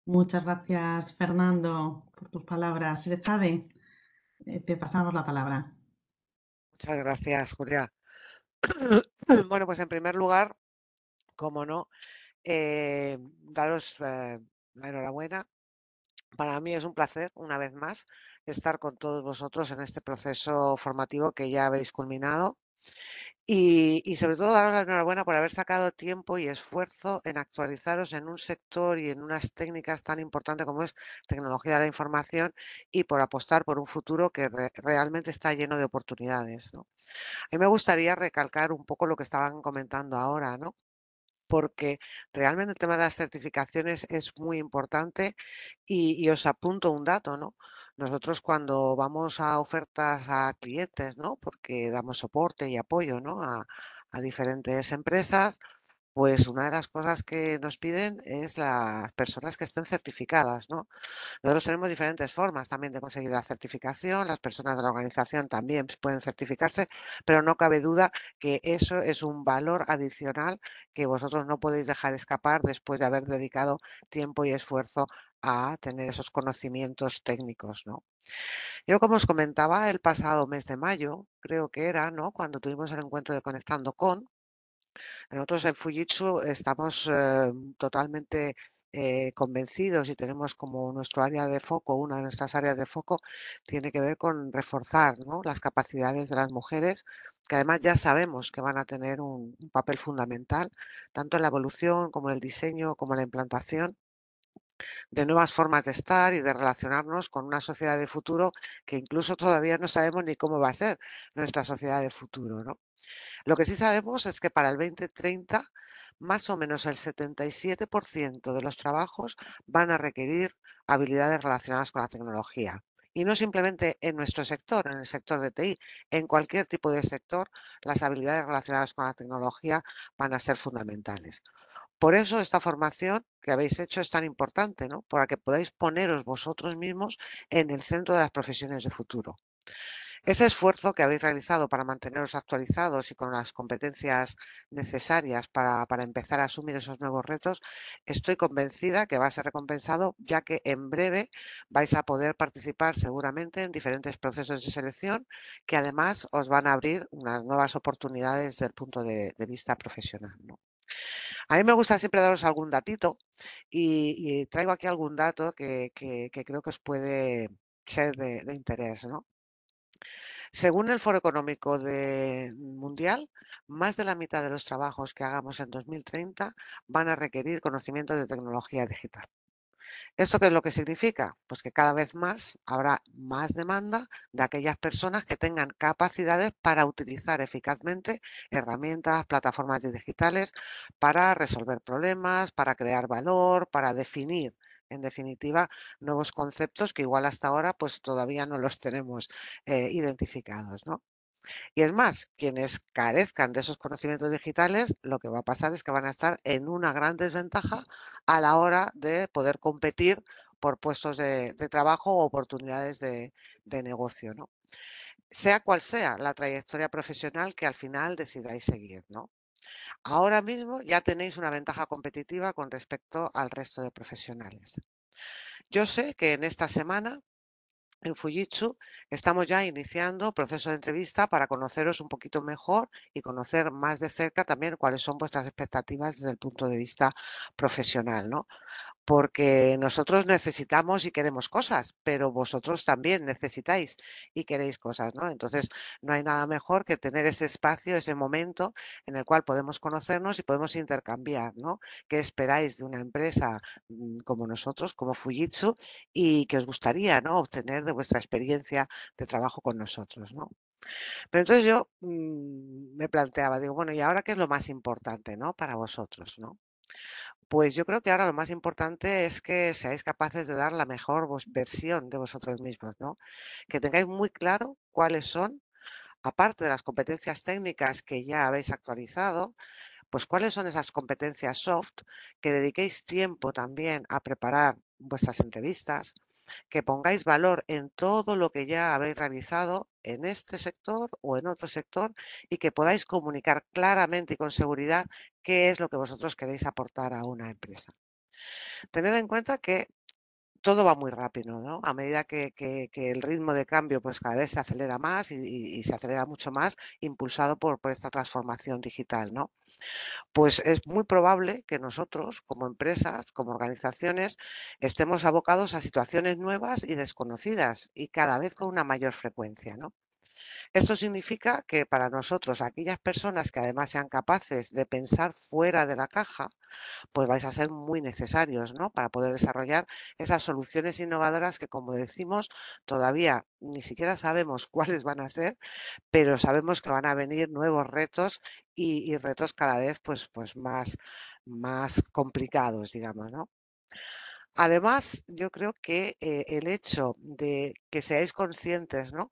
Muchas gracias, Fernando, por tus palabras. Zade, eh, te pasamos la palabra. Muchas gracias, Julia. Bueno, pues en primer lugar, como no, eh, daros eh, la enhorabuena. Para mí es un placer, una vez más, estar con todos vosotros en este proceso formativo que ya habéis culminado. Y, sobre todo daros la enhorabuena por haber sacado tiempo y esfuerzo en actualizaros en un sector y en unas técnicas tan importantes como es tecnología de la información y por apostar por un futuro que realmente está lleno de oportunidades. A mí me gustaría recalcar un poco lo que estaban comentando ahora, ¿no? porque realmente el tema de las certificaciones es muy importante y, os apunto un dato, ¿no? Nosotros cuando vamos a ofertas a clientes, ¿no? Porque damos soporte y apoyo, a diferentes empresas, pues una de las cosas que nos piden es las personas que estén certificadas, ¿no? Nosotros tenemos diferentes formas también de conseguir la certificación, las personas de la organización también pueden certificarse, pero no cabe duda que eso es un valor adicional que vosotros no podéis dejar escapar después de haber dedicado tiempo y esfuerzo a tener esos conocimientos técnicos, ¿no? Yo, como os comentaba, el pasado mes de mayo, creo que era, ¿no? Cuando tuvimos el encuentro de Conectando con, nosotros en Fujitsu estamos eh, totalmente eh, convencidos y tenemos como nuestro área de foco, una de nuestras áreas de foco, tiene que ver con reforzar las capacidades de las mujeres, que además ya sabemos que van a tener un, papel fundamental, tanto en la evolución como en el diseño, como en la implantación de nuevas formas de estar y de relacionarnos con una sociedad de futuro que incluso todavía no sabemos ni cómo va a ser nuestra sociedad de futuro. ¿no? Lo que sí sabemos es que para el 2030 más o menos el 77% de los trabajos van a requerir habilidades relacionadas con la tecnología. Y no simplemente en nuestro sector, en el sector de TI, en cualquier tipo de sector, las habilidades relacionadas con la tecnología van a ser fundamentales. Por eso esta formación que habéis hecho es tan importante, ¿no? Para que podáis poneros vosotros mismos en el centro de las profesiones de futuro. Ese esfuerzo que habéis realizado para manteneros actualizados y con las competencias necesarias para, empezar a asumir esos nuevos retos, estoy convencida que va a ser recompensado, ya que en breve vais a poder participar seguramente en diferentes procesos de selección que además os van a abrir unas nuevas oportunidades desde el punto de, vista profesional. A mí me gusta siempre daros algún datito y, traigo aquí algún dato que, creo que os puede ser de, de interés. ¿no? Según el Foro Económico Mundial, más de la mitad de los trabajos que hagamos en 2030 van a requerir conocimiento de tecnología digital. ¿Esto qué es lo que significa? Pues que cada vez más habrá más demanda de aquellas personas que tengan capacidades para utilizar eficazmente herramientas, plataformas digitales para resolver problemas, para crear valor, para definir en definitiva, nuevos conceptos que igual hasta ahora pues todavía no los tenemos eh, identificados, ¿no? Y es más, quienes carezcan de esos conocimientos digitales, lo que va a pasar es que van a estar en una gran desventaja a la hora de poder competir por puestos de, trabajo o oportunidades de, de negocio, ¿no? Sea cual sea la trayectoria profesional que al final decidáis seguir, ¿no? Ahora mismo ya tenéis una ventaja competitiva con respecto al resto de profesionales. Yo sé que en esta semana en Fujitsu estamos ya iniciando proceso de entrevista para conoceros un poquito mejor y conocer más de cerca también cuáles son vuestras expectativas desde el punto de vista profesional porque nosotros necesitamos y queremos cosas, pero vosotros también necesitáis y queréis cosas, ¿no? Entonces, no hay nada mejor que tener ese espacio, ese momento en el cual podemos conocernos y podemos intercambiar, ¿no? ¿Qué esperáis de una empresa mm, como nosotros, como Fujitsu, y qué os gustaría, ¿no? Obtener de vuestra experiencia de trabajo con nosotros, ¿no? Pero entonces yo mm, me planteaba, digo, bueno, ¿y ahora qué es lo más importante, ¿no? Para vosotros, ¿no? Pues yo creo que ahora lo más importante es que seáis capaces de dar la mejor versión de vosotros mismos, ¿no? Que tengáis muy claro cuáles son, aparte de las competencias técnicas que ya habéis actualizado, pues cuáles son esas competencias soft, que dediquéis tiempo también a preparar vuestras entrevistas, que pongáis valor en todo lo que ya habéis realizado en este sector o en otro sector y que podáis comunicar claramente y con seguridad qué es lo que vosotros queréis aportar a una empresa. Tened en cuenta que todo va muy rápido, ¿no? A medida que, el ritmo de cambio pues cada vez se acelera más y, se acelera mucho más, impulsado por, por, esta transformación digital, ¿no? Pues es muy probable que nosotros, como empresas, como organizaciones, estemos abocados a situaciones nuevas y desconocidas y cada vez con una mayor frecuencia, ¿no? Esto significa que para nosotros, aquellas personas que además sean capaces de pensar fuera de la caja, pues vais a ser muy necesarios, ¿no? Para poder desarrollar esas soluciones innovadoras que, como decimos, todavía ni siquiera sabemos cuáles van a ser, pero sabemos que van a venir nuevos retos y, retos cada vez pues, pues más, más complicados, digamos, ¿no? Además, yo creo que eh, el hecho de que seáis conscientes ¿no?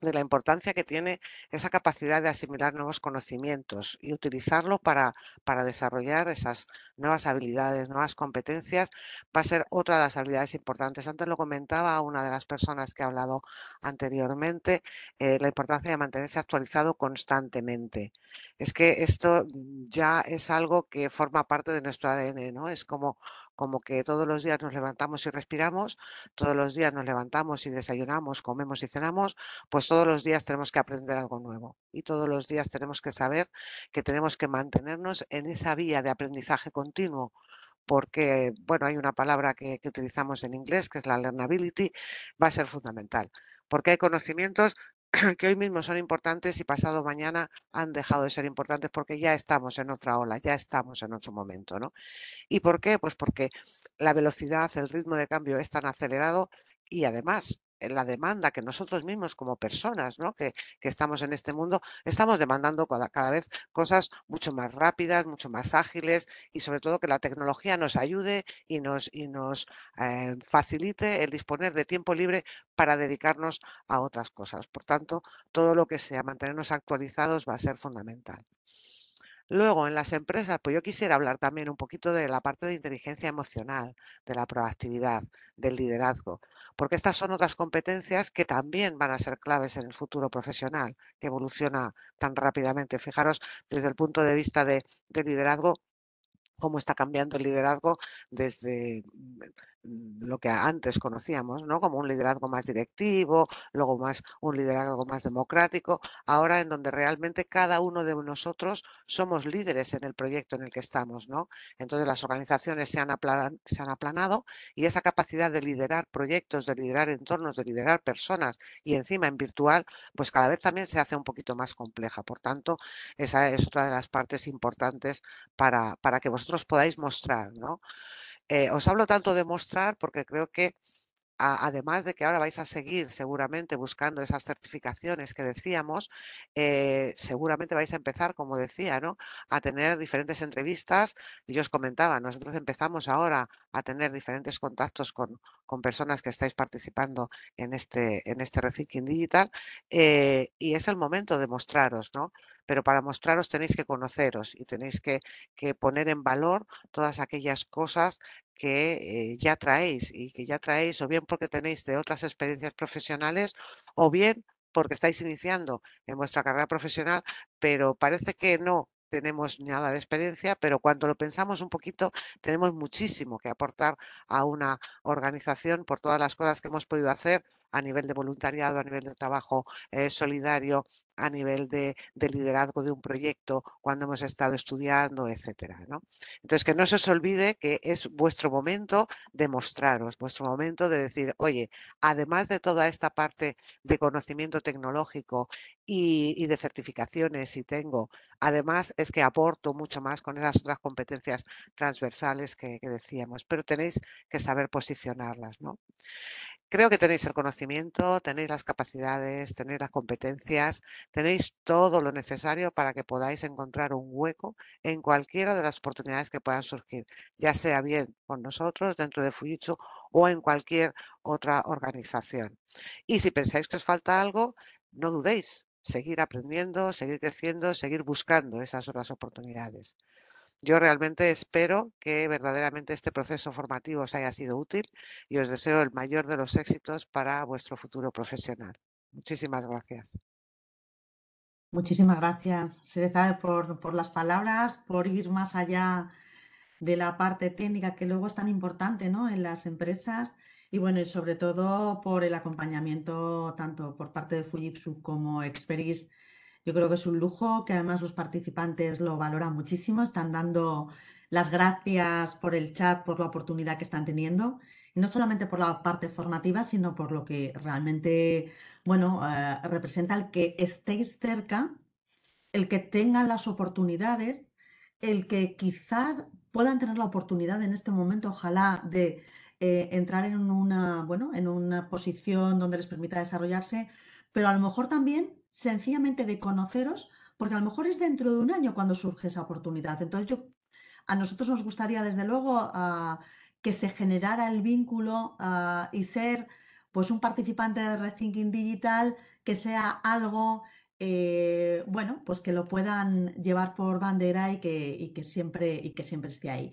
de la importancia que tiene esa capacidad de asimilar nuevos conocimientos y utilizarlo para, para, desarrollar esas nuevas habilidades, nuevas competencias, va a ser otra de las habilidades importantes. Antes lo comentaba una de las personas que ha hablado anteriormente, eh, la importancia de mantenerse actualizado constantemente. Es que esto ya es algo que forma parte de nuestro ADN, ¿no? Es como como que todos los días nos levantamos y respiramos, todos los días nos levantamos y desayunamos, comemos y cenamos, pues todos los días tenemos que aprender algo nuevo y todos los días tenemos que saber que tenemos que mantenernos en esa vía de aprendizaje continuo porque, bueno, hay una palabra que, que utilizamos en inglés que es la learnability, va a ser fundamental porque hay conocimientos que hoy mismo son importantes y pasado mañana han dejado de ser importantes porque ya estamos en otra ola, ya estamos en otro momento. ¿no? ¿Y por qué? Pues porque la velocidad, el ritmo de cambio es tan acelerado y además la demanda que nosotros mismos como personas que, estamos en este mundo, estamos demandando cada, vez cosas mucho más rápidas, mucho más ágiles y sobre todo que la tecnología nos ayude y nos, y nos eh, facilite el disponer de tiempo libre para dedicarnos a otras cosas. Por tanto, todo lo que sea mantenernos actualizados va a ser fundamental. Luego, en las empresas, pues yo quisiera hablar también un poquito de la parte de inteligencia emocional, de la proactividad, del liderazgo, porque estas son otras competencias que también van a ser claves en el futuro profesional, que evoluciona tan rápidamente. Fijaros, desde el punto de vista de, liderazgo, cómo está cambiando el liderazgo desde lo que antes conocíamos, ¿no? Como un liderazgo más directivo, luego más un liderazgo más democrático, ahora en donde realmente cada uno de nosotros somos líderes en el proyecto en el que estamos, ¿no? Entonces las organizaciones se han, aplanado y esa capacidad de liderar proyectos, de liderar entornos, de liderar personas y encima en virtual, pues cada vez también se hace un poquito más compleja. Por tanto, esa es otra de las partes importantes para, para que vosotros podáis mostrar, ¿no? Eh, os hablo tanto de mostrar porque creo que además de que ahora vais a seguir seguramente buscando esas certificaciones que decíamos, eh, seguramente vais a empezar, como decía, ¿no? a tener diferentes entrevistas. Yo os comentaba, nosotros empezamos ahora a tener diferentes contactos con, personas que estáis participando en este, en este Rethinking Digital eh, y es el momento de mostraros, ¿no? pero para mostraros tenéis que conoceros y tenéis que, poner en valor todas aquellas cosas que eh, ya traéis y que ya traéis o bien porque tenéis de otras experiencias profesionales o bien porque estáis iniciando en vuestra carrera profesional, pero parece que no tenemos nada de experiencia, pero cuando lo pensamos un poquito, tenemos muchísimo que aportar a una organización por todas las cosas que hemos podido hacer a nivel de voluntariado, a nivel de trabajo eh, solidario, a nivel de, liderazgo de un proyecto, cuando hemos estado estudiando, etcétera. Entonces, que no se os olvide que es vuestro momento de mostraros, vuestro momento de decir, oye, además de toda esta parte de conocimiento tecnológico y, de certificaciones, y tengo, además es que aporto mucho más con esas otras competencias transversales que, que decíamos, pero tenéis que saber posicionarlas. ¿no? Creo que tenéis el conocimiento, tenéis las capacidades, tenéis las competencias, tenéis todo lo necesario para que podáis encontrar un hueco en cualquiera de las oportunidades que puedan surgir, ya sea bien con nosotros dentro de Fujitsu o en cualquier otra organización. Y si pensáis que os falta algo, no dudéis, seguir aprendiendo, seguir creciendo, seguir buscando esas otras oportunidades. Yo realmente espero que verdaderamente este proceso formativo os haya sido útil y os deseo el mayor de los éxitos para vuestro futuro profesional. Muchísimas gracias. Muchísimas gracias, Sereza, por, por las palabras, por ir más allá de la parte técnica que luego es tan importante ¿no? en las empresas y bueno, y sobre todo por el acompañamiento tanto por parte de Fujitsu como Experis yo creo que es un lujo, que además los participantes lo valoran muchísimo, están dando las gracias por el chat, por la oportunidad que están teniendo, no solamente por la parte formativa, sino por lo que realmente, bueno, eh, representa el que estéis cerca, el que tengan las oportunidades, el que quizás puedan tener la oportunidad en este momento, ojalá, de eh, entrar en una, bueno, en una posición donde les permita desarrollarse, pero a lo mejor también sencillamente de conoceros, porque a lo mejor es dentro de un año cuando surge esa oportunidad. Entonces yo, a nosotros nos gustaría desde luego que se generara el vínculo y ser pues un participante de Rethinking Digital que sea algo eh, bueno, pues que lo puedan llevar por bandera siempre, y que siempre esté ahí.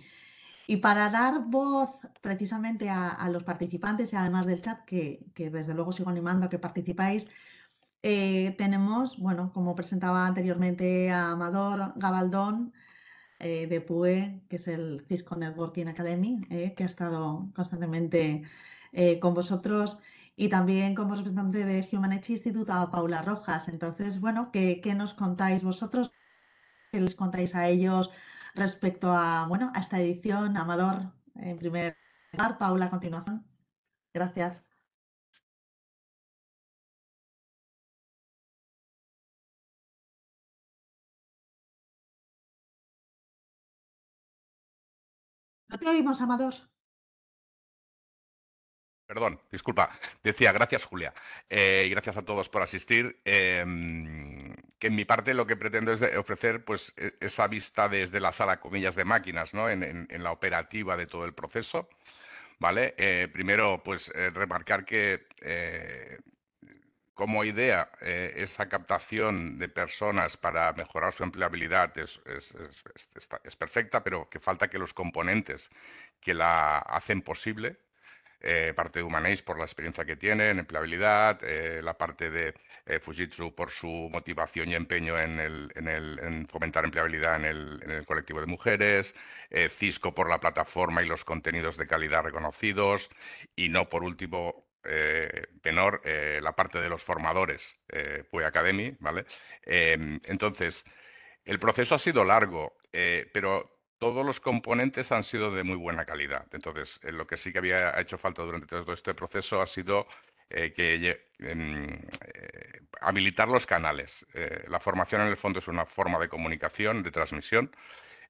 Y para dar voz precisamente a, los participantes y además del chat, que, desde luego sigo animando a que participáis, eh, tenemos, bueno, como presentaba anteriormente a Amador Gabaldón eh, de PUE, que es el Cisco Networking Academy, eh, que ha estado constantemente con vosotros y también como representante de Human Edge Institute a Paula Rojas. Entonces, bueno, qué nos contáis vosotros? ¿Qué les contáis a ellos? respecto a, bueno, a esta edición. Amador, en primer lugar, Paula, a continuación. Gracias. No te oímos, Amador. Perdón, disculpa. Decía, gracias Julia eh, y gracias a todos por asistir. Em, que en mi parte lo que pretendo es ofrecer pues, e, esa vista desde la sala, comillas, de máquinas, en, la operativa de todo el proceso. ¿Vale? Eh, primero, pues eh, remarcar que eh, como idea, esa captación de personas para mejorar su empleabilidad es perfecta, pero que falta que los componentes que la hacen posible, eh, parte de Humanace por la experiencia que tiene en empleabilidad, eh, la parte de eh, Fujitsu por su motivación y empeño en, el, fomentar empleabilidad en el, colectivo de mujeres, Cisco por la plataforma y los contenidos de calidad reconocidos, y no por último, menor, la parte de los formadores, eh, Pue Academy, ¿vale? Em, entonces, el proceso ha sido largo, pero todos los componentes han sido de muy buena calidad. Entonces, eh, lo que sí que había hecho falta durante todo este proceso ha sido eh, que em, eh, habilitar los canales. la formación en el fondo es una forma de comunicación, de transmisión,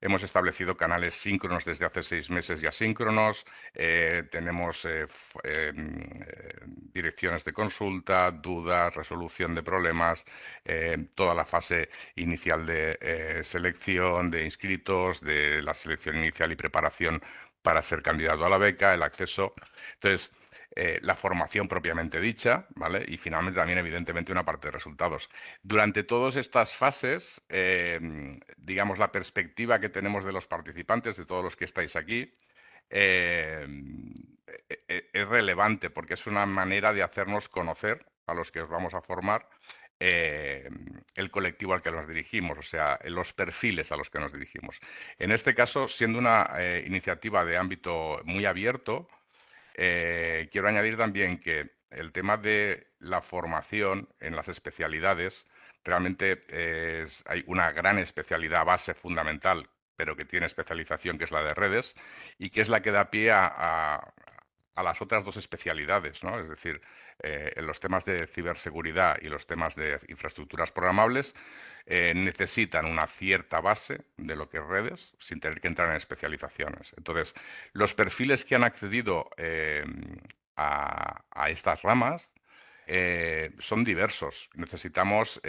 Hemos establecido canales síncronos desde hace seis meses y asíncronos. Eh, tenemos eh, em, eh, direcciones de consulta, dudas, resolución de problemas, em, toda la fase inicial de selección de inscritos, de la selección inicial y preparación para ser candidato a la beca, el acceso. Entonces, eh, la formación propiamente dicha, ¿vale? Y finalmente también, evidentemente, una parte de resultados. Durante todas estas fases, eh, digamos, la perspectiva que tenemos de los participantes, de todos los que estáis aquí, eh, e, e, es relevante porque es una manera de hacernos conocer a los que os vamos a formar el colectivo al que nos dirigimos, o sea, los perfiles a los que nos dirigimos. En este caso, siendo una iniciativa de ámbito muy abierto, eh, quiero añadir también que el tema de la formación en las especialidades, realmente es, hay una gran especialidad base fundamental, pero que tiene especialización, que es la de redes, y que es la que da pie a, a las otras dos especialidades, ¿no? Es decir, eh, en los temas de ciberseguridad y los temas de infraestructuras programables eh, necesitan una cierta base de lo que es redes sin tener que entrar en especializaciones. Entonces, los perfiles que han accedido eh, a, estas ramas son diversos. Necesitamos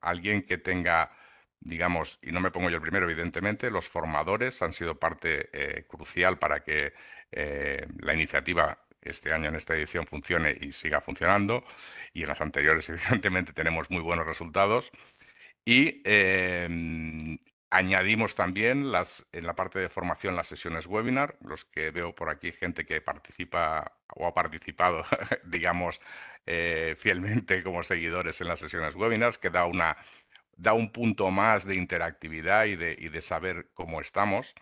alguien que tenga digamos, y no me pongo yo el primero, evidentemente, los formadores han sido parte eh, crucial para que eh, la iniciativa este año en esta edición funcione y siga funcionando. Y en las anteriores, evidentemente, tenemos muy buenos resultados. Y em, añadimos también las, en la parte de formación las sesiones webinar, los que veo por aquí gente que participa o ha participado, digamos, eh, fielmente como seguidores en las sesiones webinars, que da una da un punto más de interactividad y de, saber cómo estamos.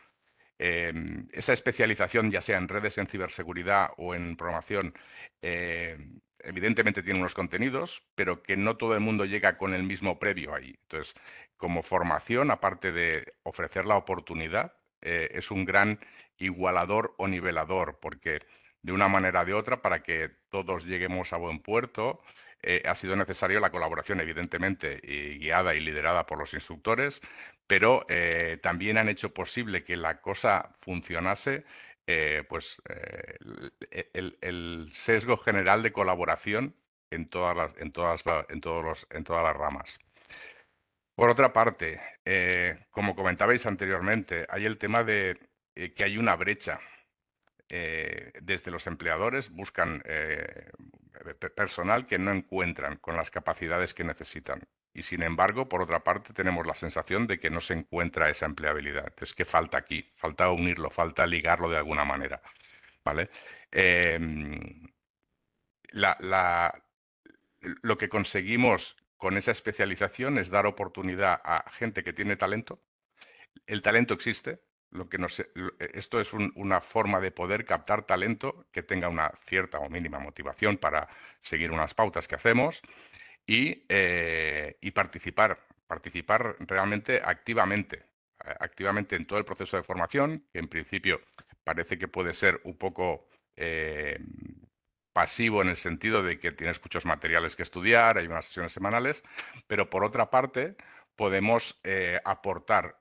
Em, esa especialización, ya sea en redes, en ciberseguridad o en programación, eh, evidentemente tiene unos contenidos, pero que no todo el mundo llega con el mismo previo ahí. Entonces, como formación, aparte de ofrecer la oportunidad, eh, es un gran igualador o nivelador, porque de una manera o de otra, para que todos lleguemos a buen puerto, eh, ha sido necesaria la colaboración, evidentemente, guiada y liderada por los instructores, pero eh, también han hecho posible que la cosa funcionase. Eh, pues el, sesgo general de colaboración en todas las, en todas en todos en todas las ramas. Por otra parte, como comentabais anteriormente, hay el tema de que hay una brecha eh, desde los empleadores buscan eh, personal que no encuentran con las capacidades que necesitan. Y sin embargo, por otra parte, tenemos la sensación de que no se encuentra esa empleabilidad. Es que falta aquí, falta unirlo, falta ligarlo de alguna manera. ¿Vale? Em, lo que conseguimos con esa especialización es dar oportunidad a gente que tiene talento. El talento existe, que eh, esto es una forma de poder captar talento que tenga una cierta o mínima motivación para seguir unas pautas que hacemos y, eh, participar, participar realmente activamente, eh, activamente en todo el proceso de formación, que en principio parece que puede ser un poco pasivo en el sentido de que tienes muchos materiales que estudiar, hay unas sesiones semanales, pero por otra parte podemos aportar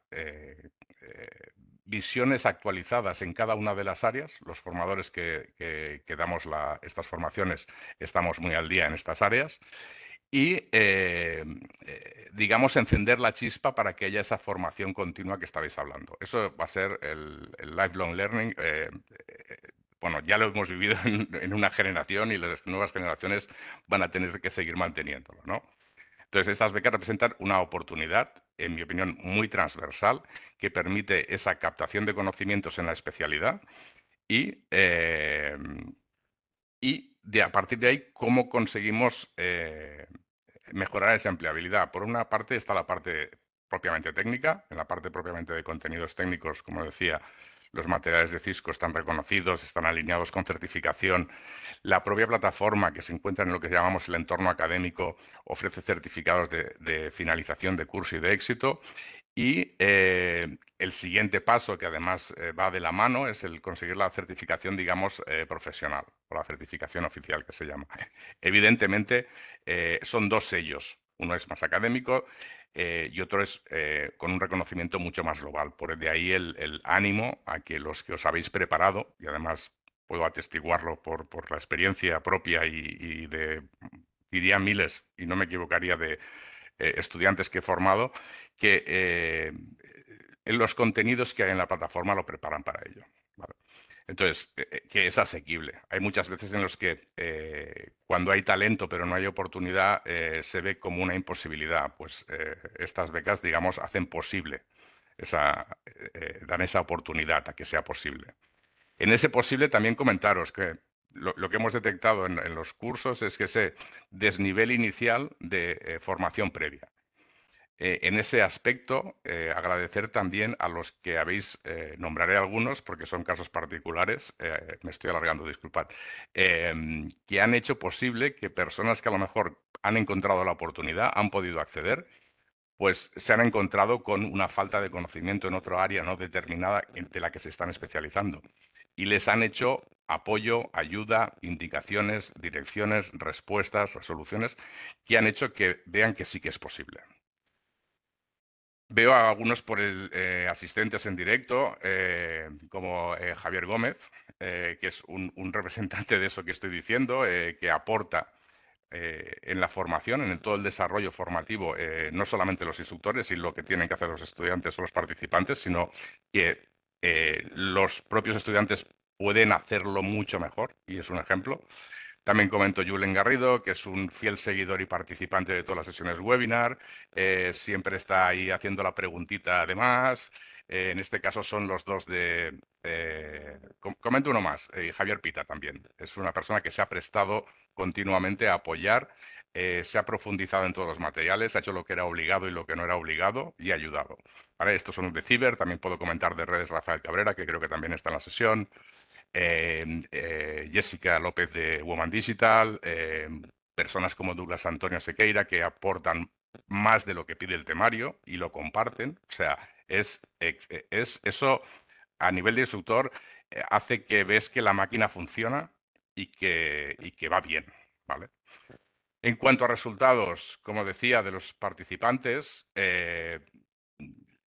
visiones actualizadas en cada una de las áreas. Los formadores que, damos estas formaciones estamos muy al día en estas áreas. Y, eh, eh, digamos, encender la chispa para que haya esa formación continua que estabais hablando. Eso va a ser el, lifelong learning. Eh, bueno, ya lo hemos vivido en, en, una generación y las nuevas generaciones van a tener que seguir manteniéndolo, ¿no? Entonces, estas becas representan una oportunidad, en mi opinión, muy transversal, que permite esa captación de conocimientos en la especialidad y, eh, y de, a partir de ahí, cómo conseguimos eh, mejorar esa empleabilidad. Por una parte está la parte propiamente técnica, en la parte propiamente de contenidos técnicos, como decía, los materiales de Cisco están reconocidos, están alineados con certificación. La propia plataforma que se encuentra en lo que llamamos el entorno académico ofrece certificados de, finalización de curso y de éxito. Y eh, el siguiente paso, que además eh, va de la mano, es el conseguir la certificación, digamos, eh, profesional o la certificación oficial que se llama. Evidentemente, son dos sellos. Uno es más académico, eh, y otro es eh, con un reconocimiento mucho más global. Por de ahí el, ánimo a que los que os habéis preparado, y además puedo atestiguarlo por, la experiencia propia y, de, diría miles, y no me equivocaría, de eh, estudiantes que he formado, que en los contenidos que hay en la plataforma lo preparan para ello. Entonces, eh, eh, que es asequible. Hay muchas veces en los que eh, cuando hay talento pero no hay oportunidad se ve como una imposibilidad. Pues estas becas, digamos, hacen posible, esa, dan esa oportunidad a que sea posible. En ese posible también comentaros que lo, que hemos detectado en, en, los cursos es que ese desnivel inicial de formación previa. Eh, en ese aspecto, eh, agradecer también a los que habéis, eh, nombraré algunos porque son casos particulares, me estoy alargando, disculpad, em, que han hecho posible que personas que a lo mejor han encontrado la oportunidad, han podido acceder, pues se han encontrado con una falta de conocimiento en otra área no determinada de la que se están especializando. Y les han hecho apoyo, ayuda, indicaciones, direcciones, respuestas, resoluciones que han hecho que vean que sí que es posible. Veo a algunos por el, eh, asistentes en directo, eh, como eh, Javier Gómez, que es un, representante de eso que estoy diciendo, que aporta en la formación, en todo el desarrollo formativo, no solamente los instructores y lo que tienen que hacer los estudiantes o los participantes, sino que los propios estudiantes pueden hacerlo mucho mejor, y es un ejemplo. También comento Julen Garrido, que es un fiel seguidor y participante de todas las sesiones webinar. Eh, siempre está ahí haciendo la preguntita además. Eh, en este caso son los dos de... Eh, comento uno más, Javier Pita también. Es una persona que se ha prestado continuamente a apoyar, se ha profundizado en todos los materiales, ha hecho lo que era obligado y lo que no era obligado y ha ayudado. estos son de Ciber, también puedo comentar de redes Rafael Cabrera, que creo que también está en la sesión. Em, eh, Jessica López de Woman Digital, em, personas como Douglas Antonio Sequeira que aportan más de lo que pide el temario y lo comparten. O sea, es, eh, eso a nivel de instructor eh, hace que ves que la máquina funciona y que, que va bien. ¿vale? En cuanto a resultados, como decía, de los participantes,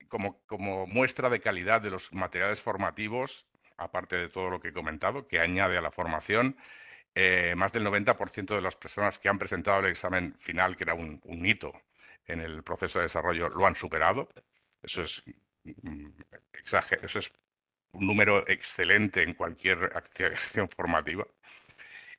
como, como muestra de calidad de los materiales formativos, aparte de todo lo que he comentado, que añade a la formación. Eh, más del 90% de las personas que han presentado el examen final, que era un, hito en el proceso de desarrollo, lo han superado. Eso es, mm, eso es un número excelente en cualquier acción formativa.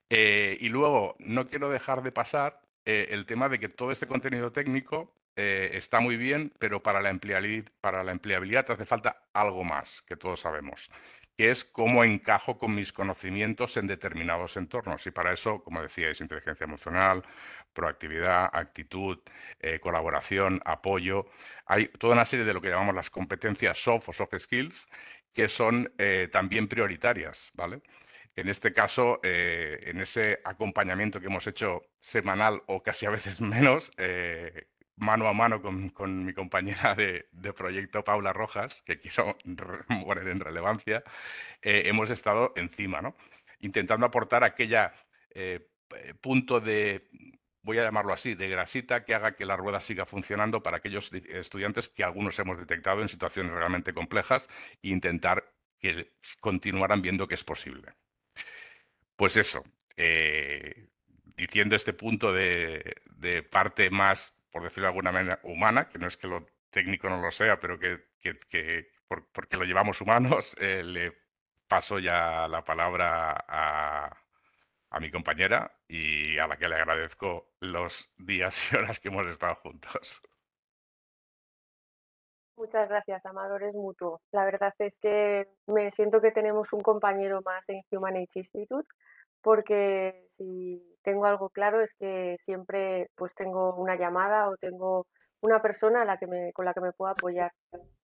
Eh, y luego, no quiero dejar de pasar eh, el tema de que todo este contenido técnico está muy bien, pero para la, empleabilidad, para la empleabilidad hace falta algo más, que todos sabemos que es cómo encajo con mis conocimientos en determinados entornos. Y para eso, como decíais, inteligencia emocional, proactividad, actitud, eh, colaboración, apoyo. Hay toda una serie de lo que llamamos las competencias soft o soft skills que son eh, también prioritarias, ¿vale? En este caso, eh, en ese acompañamiento que hemos hecho semanal o casi a veces menos, mano a mano con, mi compañera de, proyecto Paula Rojas, que quiero poner en relevancia, eh, hemos estado encima, ¿no? intentando aportar aquella eh, punto de, voy a llamarlo así, de grasita que haga que la rueda siga funcionando para aquellos estudiantes que algunos hemos detectado en situaciones realmente complejas e intentar que continuaran viendo que es posible. Pues eso, eh, diciendo este punto de, de parte más por decirlo de alguna manera, humana, que no es que lo técnico no lo sea, pero que, porque lo llevamos humanos, eh, le paso ya la palabra a, mi compañera y a la que le agradezco los días y horas que hemos estado juntos. Muchas gracias, amadores mutuo. La verdad es que me siento que tenemos un compañero más en Human Age Institute, porque si tengo algo claro es que siempre pues tengo una llamada o tengo una persona a la que con la que me puedo apoyar.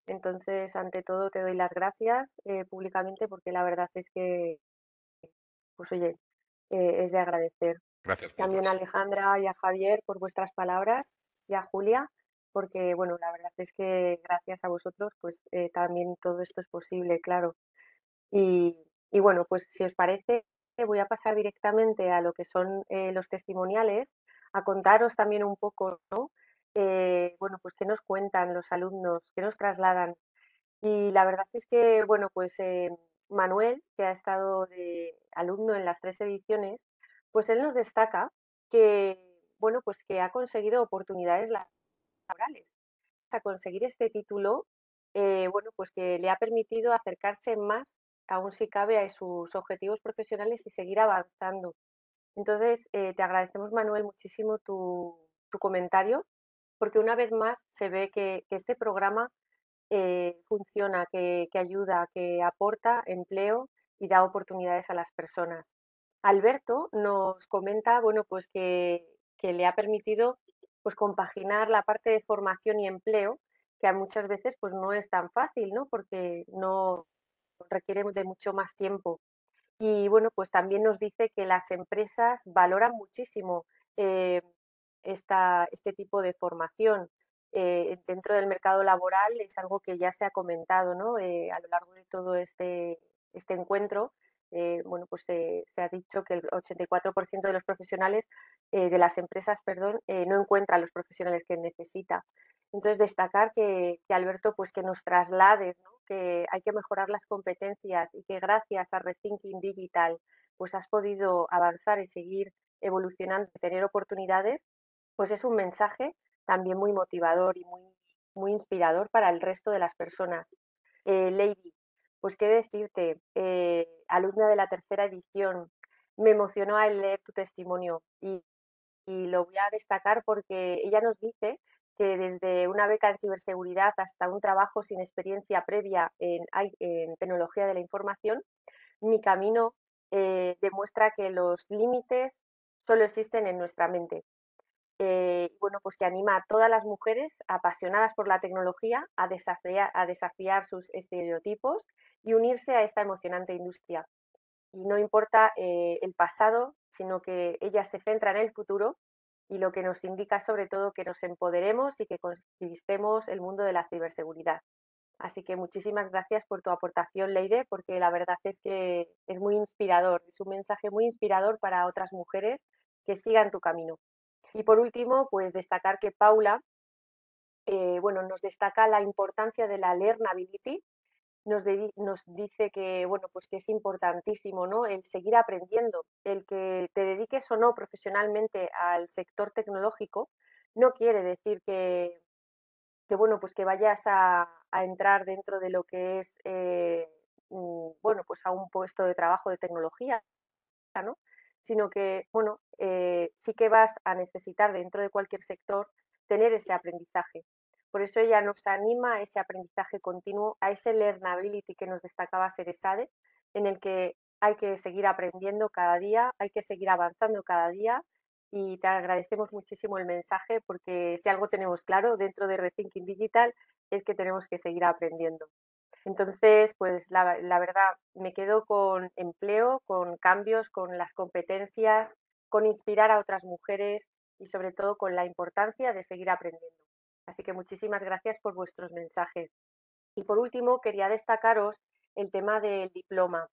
Entonces, ante todo, te doy las gracias eh, públicamente porque la verdad es que, pues oye, eh, es de agradecer. Gracias. También a Alejandra y a Javier por vuestras palabras y a Julia, porque bueno, la verdad es que gracias a vosotros, pues eh, también todo esto es posible, claro. Y, y bueno, pues si os parece, voy a pasar directamente a lo que son eh, los testimoniales, a contaros también un poco, ¿no? Eh, bueno, pues qué nos cuentan los alumnos, qué nos trasladan. Y la verdad es que, bueno, pues eh, Manuel, que ha estado de alumno en las tres ediciones, pues él nos destaca que, bueno, pues que ha conseguido oportunidades laborales. A conseguir este título, bueno, pues que le ha permitido acercarse más aún si cabe, a sus objetivos profesionales y seguir avanzando. Entonces, eh, te agradecemos, Manuel, muchísimo tu, comentario, porque una vez más se ve que, este programa eh, funciona, que, ayuda, que aporta empleo y da oportunidades a las personas. Alberto nos comenta, bueno, pues que, le ha permitido pues compaginar la parte de formación y empleo, que muchas veces pues no es tan fácil, ¿no? Porque no, requiere de mucho más tiempo. Y bueno, pues también nos dice que las empresas valoran muchísimo eh, este tipo de formación. Eh, dentro del mercado laboral es algo que ya se ha comentado ¿no? Eh, a lo largo de todo este, este encuentro. bueno, pues se ha dicho que el 84% de los profesionales, de las empresas, perdón, no a los profesionales que necesita. Entonces, destacar que, Alberto, pues que nos traslade, ¿no? que hay que mejorar las competencias y que gracias a Rethinking Digital pues has podido avanzar y seguir evolucionando, y tener oportunidades, pues es un mensaje también muy motivador y muy, muy inspirador para el resto de las personas. Eh, Lady, pues qué decirte, eh, alumna de la tercera edición, me emocionó al leer tu testimonio y, y lo voy a destacar porque ella nos dice que desde una beca de ciberseguridad hasta un trabajo sin experiencia previa en, tecnología de la información, mi camino eh, demuestra que los límites solo existen en nuestra mente. Eh, bueno, pues que anima a todas las mujeres apasionadas por la tecnología a desafiar, sus estereotipos y unirse a esta emocionante industria. Y no importa eh, el pasado, sino que ellas se centran en el futuro y lo que nos indica sobre todo que nos empoderemos y que conquistemos el mundo de la ciberseguridad. Así que muchísimas gracias por tu aportación, Leide, porque la verdad es que es muy inspirador, es un mensaje muy inspirador para otras mujeres que sigan tu camino. Y por último, pues destacar que Paula, eh, bueno, nos destaca la importancia de la learnability nos, dice que, bueno, pues que es importantísimo ¿no? el seguir aprendiendo, el que te dediques o no profesionalmente al sector tecnológico, no quiere decir que, bueno, pues que vayas a, entrar dentro de lo que es, eh, mm, bueno, pues a un puesto de trabajo de tecnología, ¿no? sino que, bueno, eh, sí que vas a necesitar dentro de cualquier sector tener ese aprendizaje, por eso ella nos anima a ese aprendizaje continuo, a ese learnability que nos destacaba Seresade, en el que hay que seguir aprendiendo cada día, hay que seguir avanzando cada día y te agradecemos muchísimo el mensaje porque si algo tenemos claro dentro de Rethinking Digital es que tenemos que seguir aprendiendo. Entonces, pues la, la verdad, me quedo con empleo, con cambios, con las competencias, con inspirar a otras mujeres y sobre todo con la importancia de seguir aprendiendo. Así que muchísimas gracias por vuestros mensajes. Y por último, quería destacaros el tema del diploma.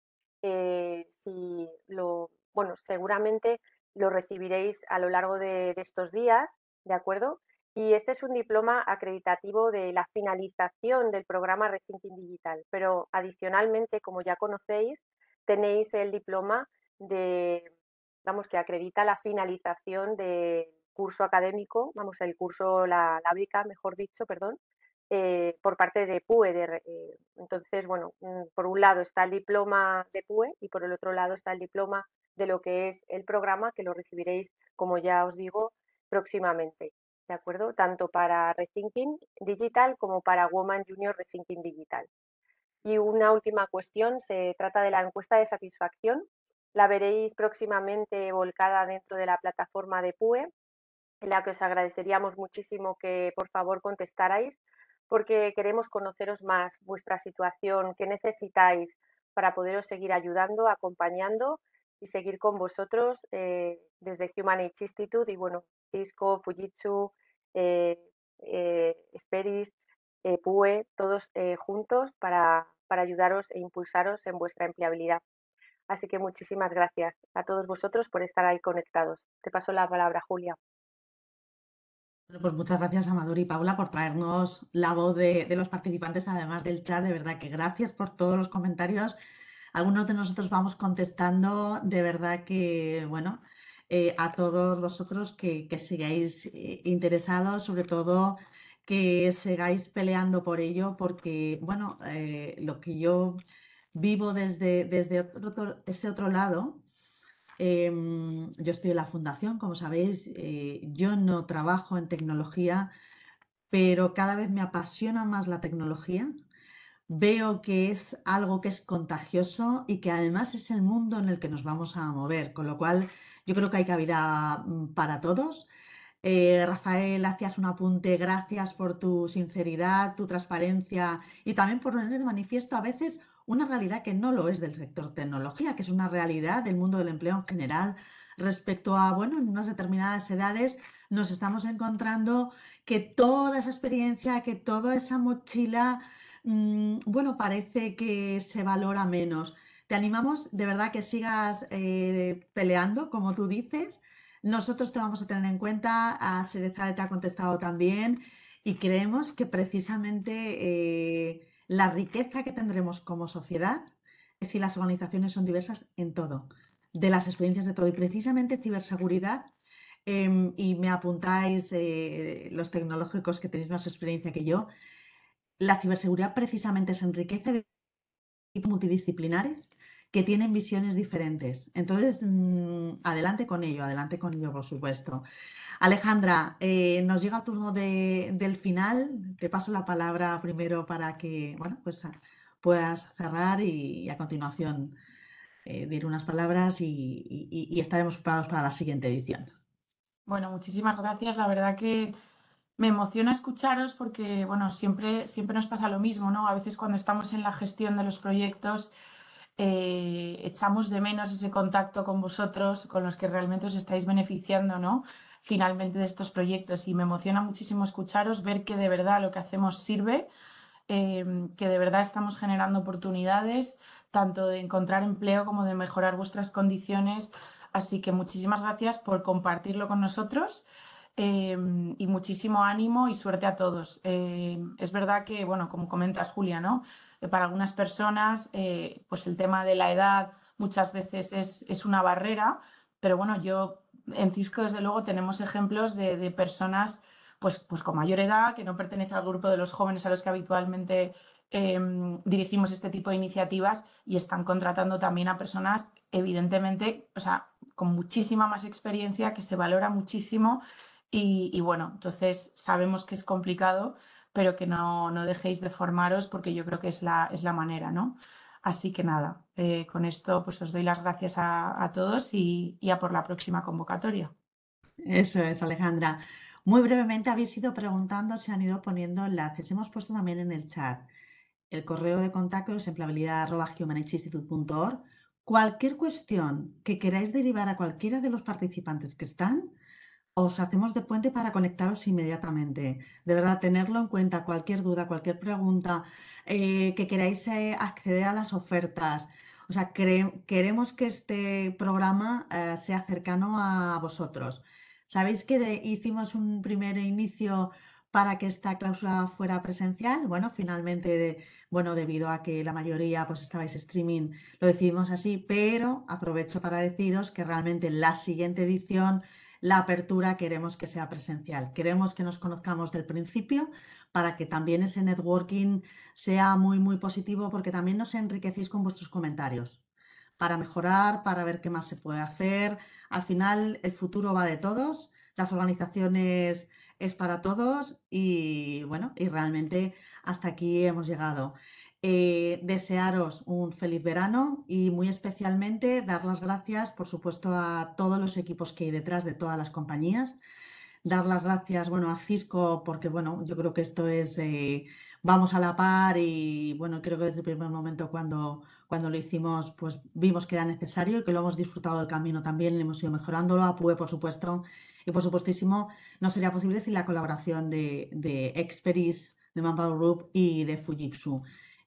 Eh, si lo, bueno, seguramente lo recibiréis a lo largo de, estos días, ¿de acuerdo? Y este es un diploma acreditativo de la finalización del programa recinting Digital, pero adicionalmente, como ya conocéis, tenéis el diploma de, vamos, que acredita la finalización de, curso académico, vamos, el curso, la, la mejor dicho, perdón, eh, por parte de PUE. Eh, entonces, bueno, mm, por un lado está el diploma de PUE y por el otro lado está el diploma de lo que es el programa, que lo recibiréis, como ya os digo, próximamente. ¿De acuerdo? Tanto para Rethinking Digital como para Woman Junior Rethinking Digital. Y una última cuestión, se trata de la encuesta de satisfacción. La veréis próximamente volcada dentro de la plataforma de PUE en la que os agradeceríamos muchísimo que por favor contestarais porque queremos conoceros más, vuestra situación, qué necesitáis para poderos seguir ayudando, acompañando y seguir con vosotros eh, desde Human Age Institute y bueno, Cisco, Fujitsu, eh, eh Esperis, eh, PUE, todos juntos para, para ayudaros e impulsaros en vuestra empleabilidad. Así que muchísimas gracias a todos vosotros por estar ahí conectados. Te paso la palabra, Julia. Pues muchas gracias Amador y Paula por traernos la voz de, los participantes, además del chat. De verdad que gracias por todos los comentarios. Algunos de nosotros vamos contestando. De verdad que, bueno, eh, a todos vosotros que, sigáis eh, interesados, sobre todo que sigáis peleando por ello, porque, bueno, eh, lo que yo vivo desde, desde ese otro lado Em, yo estoy en la fundación, como sabéis, eh, yo no trabajo en tecnología, pero cada vez me apasiona más la tecnología. Veo que es algo que es contagioso y que además es el mundo en el que nos vamos a mover, con lo cual yo creo que hay cabida mm, para todos. Eh, Rafael, hacías un apunte, gracias por tu sinceridad, tu transparencia y también por poner de manifiesto a veces una realidad que no lo es del sector tecnología, que es una realidad del mundo del empleo en general respecto a, bueno, en unas determinadas edades nos estamos encontrando que toda esa experiencia, que toda esa mochila, mm, bueno, parece que se valora menos. Te animamos de verdad que sigas eh, peleando, como tú dices. Nosotros te vamos a tener en cuenta, a te ha contestado también y creemos que precisamente eh, la riqueza que tendremos como sociedad es si las organizaciones son diversas en todo, de las experiencias de todo. Y precisamente ciberseguridad, em, y me apuntáis eh, los tecnológicos que tenéis más experiencia que yo, la ciberseguridad precisamente se enriquece de multidisciplinares que tienen visiones diferentes. Entonces, mm, adelante con ello, adelante con ello, por supuesto. Alejandra, eh, nos llega el turno del final. Te paso la palabra primero para que bueno, pues, ah, puedas cerrar y, a continuación eh, unas palabras y, y estaremos preparados para la siguiente edición. Bueno, muchísimas gracias. La verdad que me emociona escucharos porque, bueno, siempre, siempre nos pasa lo mismo, ¿no? A veces cuando estamos en la gestión de los proyectos eh, echamos de menos ese contacto con vosotros, con los que realmente os estáis beneficiando, ¿no? Finalmente de estos proyectos. Y me emociona muchísimo escucharos, ver que de verdad lo que hacemos sirve, em, que de verdad estamos generando oportunidades, tanto de encontrar empleo como de mejorar vuestras condiciones. Así que muchísimas gracias por compartirlo con nosotros. Em, y muchísimo ánimo y suerte a todos. Em, es verdad que, bueno, como comentas, Julia, ¿no? Eh, para algunas personas, eh, pues el tema de la edad muchas veces es, una barrera, pero bueno, yo en Cisco desde luego tenemos ejemplos de, personas pues, pues, con mayor edad, que no pertenecen al grupo de los jóvenes a los que habitualmente em, dirigimos este tipo de iniciativas y están contratando también a personas, evidentemente, o sea, con muchísima más experiencia, que se valora muchísimo y, y bueno, entonces sabemos que es complicado, pero que no, dejéis de formaros porque yo creo que es la, es la manera, ¿no? Así que nada, eh, con esto pues os doy las gracias a, todos y, ya a por la próxima convocatoria. Eso es, Alejandra. Muy brevemente habéis ido preguntando, se han ido poniendo enlaces. Hemos puesto también en el chat el correo de contacto es empleabilidad.org. Cualquier cuestión que queráis derivar a cualquiera de los participantes que están, os hacemos de puente para conectaros inmediatamente. De verdad, tenerlo en cuenta, cualquier duda, cualquier pregunta, eh, que queráis eh, acceder a las ofertas. O sea, queremos que este programa eh, sea cercano a vosotros. ¿Sabéis que hicimos un primer inicio para que esta cláusula fuera presencial? Bueno, finalmente, bueno, debido a que la mayoría pues estabais streaming, lo decidimos así, pero aprovecho para deciros que realmente la siguiente edición la apertura queremos que sea presencial. Queremos que nos conozcamos del principio para que también ese networking sea muy, muy positivo porque también nos enriquecéis con vuestros comentarios para mejorar, para ver qué más se puede hacer. Al final, el futuro va de todos, las organizaciones es para todos y bueno, y realmente hasta aquí hemos llegado. Eh, desearos un feliz verano y muy especialmente dar las gracias, por supuesto, a todos los equipos que hay detrás de todas las compañías. Dar las gracias, bueno, a Cisco, porque, bueno, yo creo que esto es, eh, vamos a la par y, bueno, creo que desde el primer momento cuando, cuando lo hicimos, pues vimos que era necesario y que lo hemos disfrutado del camino también, hemos ido mejorándolo, a PUE, por supuesto, y por supuestísimo, no sería posible sin la colaboración de, de Experis, de Manpower Group y de Fujitsu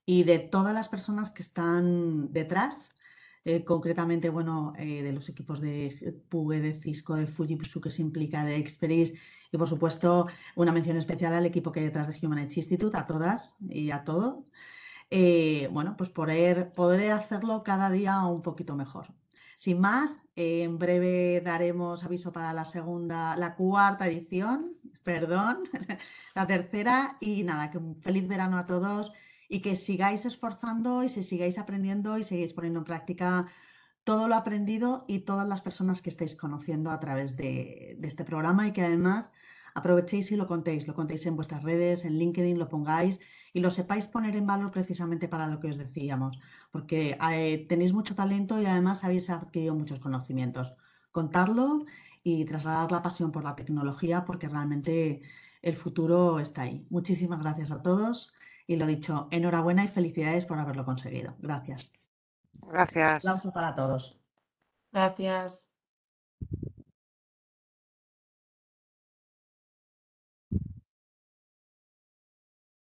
y de todas las personas que están detrás, eh, concretamente, bueno, eh, de los equipos de Pugue, de Cisco, de Fujitsu, que se implica, de Experis, y por supuesto, una mención especial al equipo que hay detrás de Human Edge Institute, a todas y a todo eh, bueno, pues poder, podré hacerlo cada día un poquito mejor. Sin más, en breve daremos aviso para la segunda, la cuarta edición, perdón, la tercera, y nada, que un feliz verano a todos y que sigáis esforzando y se sigáis aprendiendo y sigáis poniendo en práctica todo lo aprendido y todas las personas que estáis conociendo a través de, este programa y que además aprovechéis y lo contéis, lo contéis en vuestras redes, en LinkedIn, lo pongáis y lo sepáis poner en valor precisamente para lo que os decíamos, porque eh, tenéis mucho talento y además habéis adquirido muchos conocimientos. Contarlo y trasladar la pasión por la tecnología porque realmente el futuro está ahí. Muchísimas gracias a todos y lo dicho, enhorabuena y felicidades por haberlo conseguido. Gracias. Gracias. Un aplauso para todos. Gracias.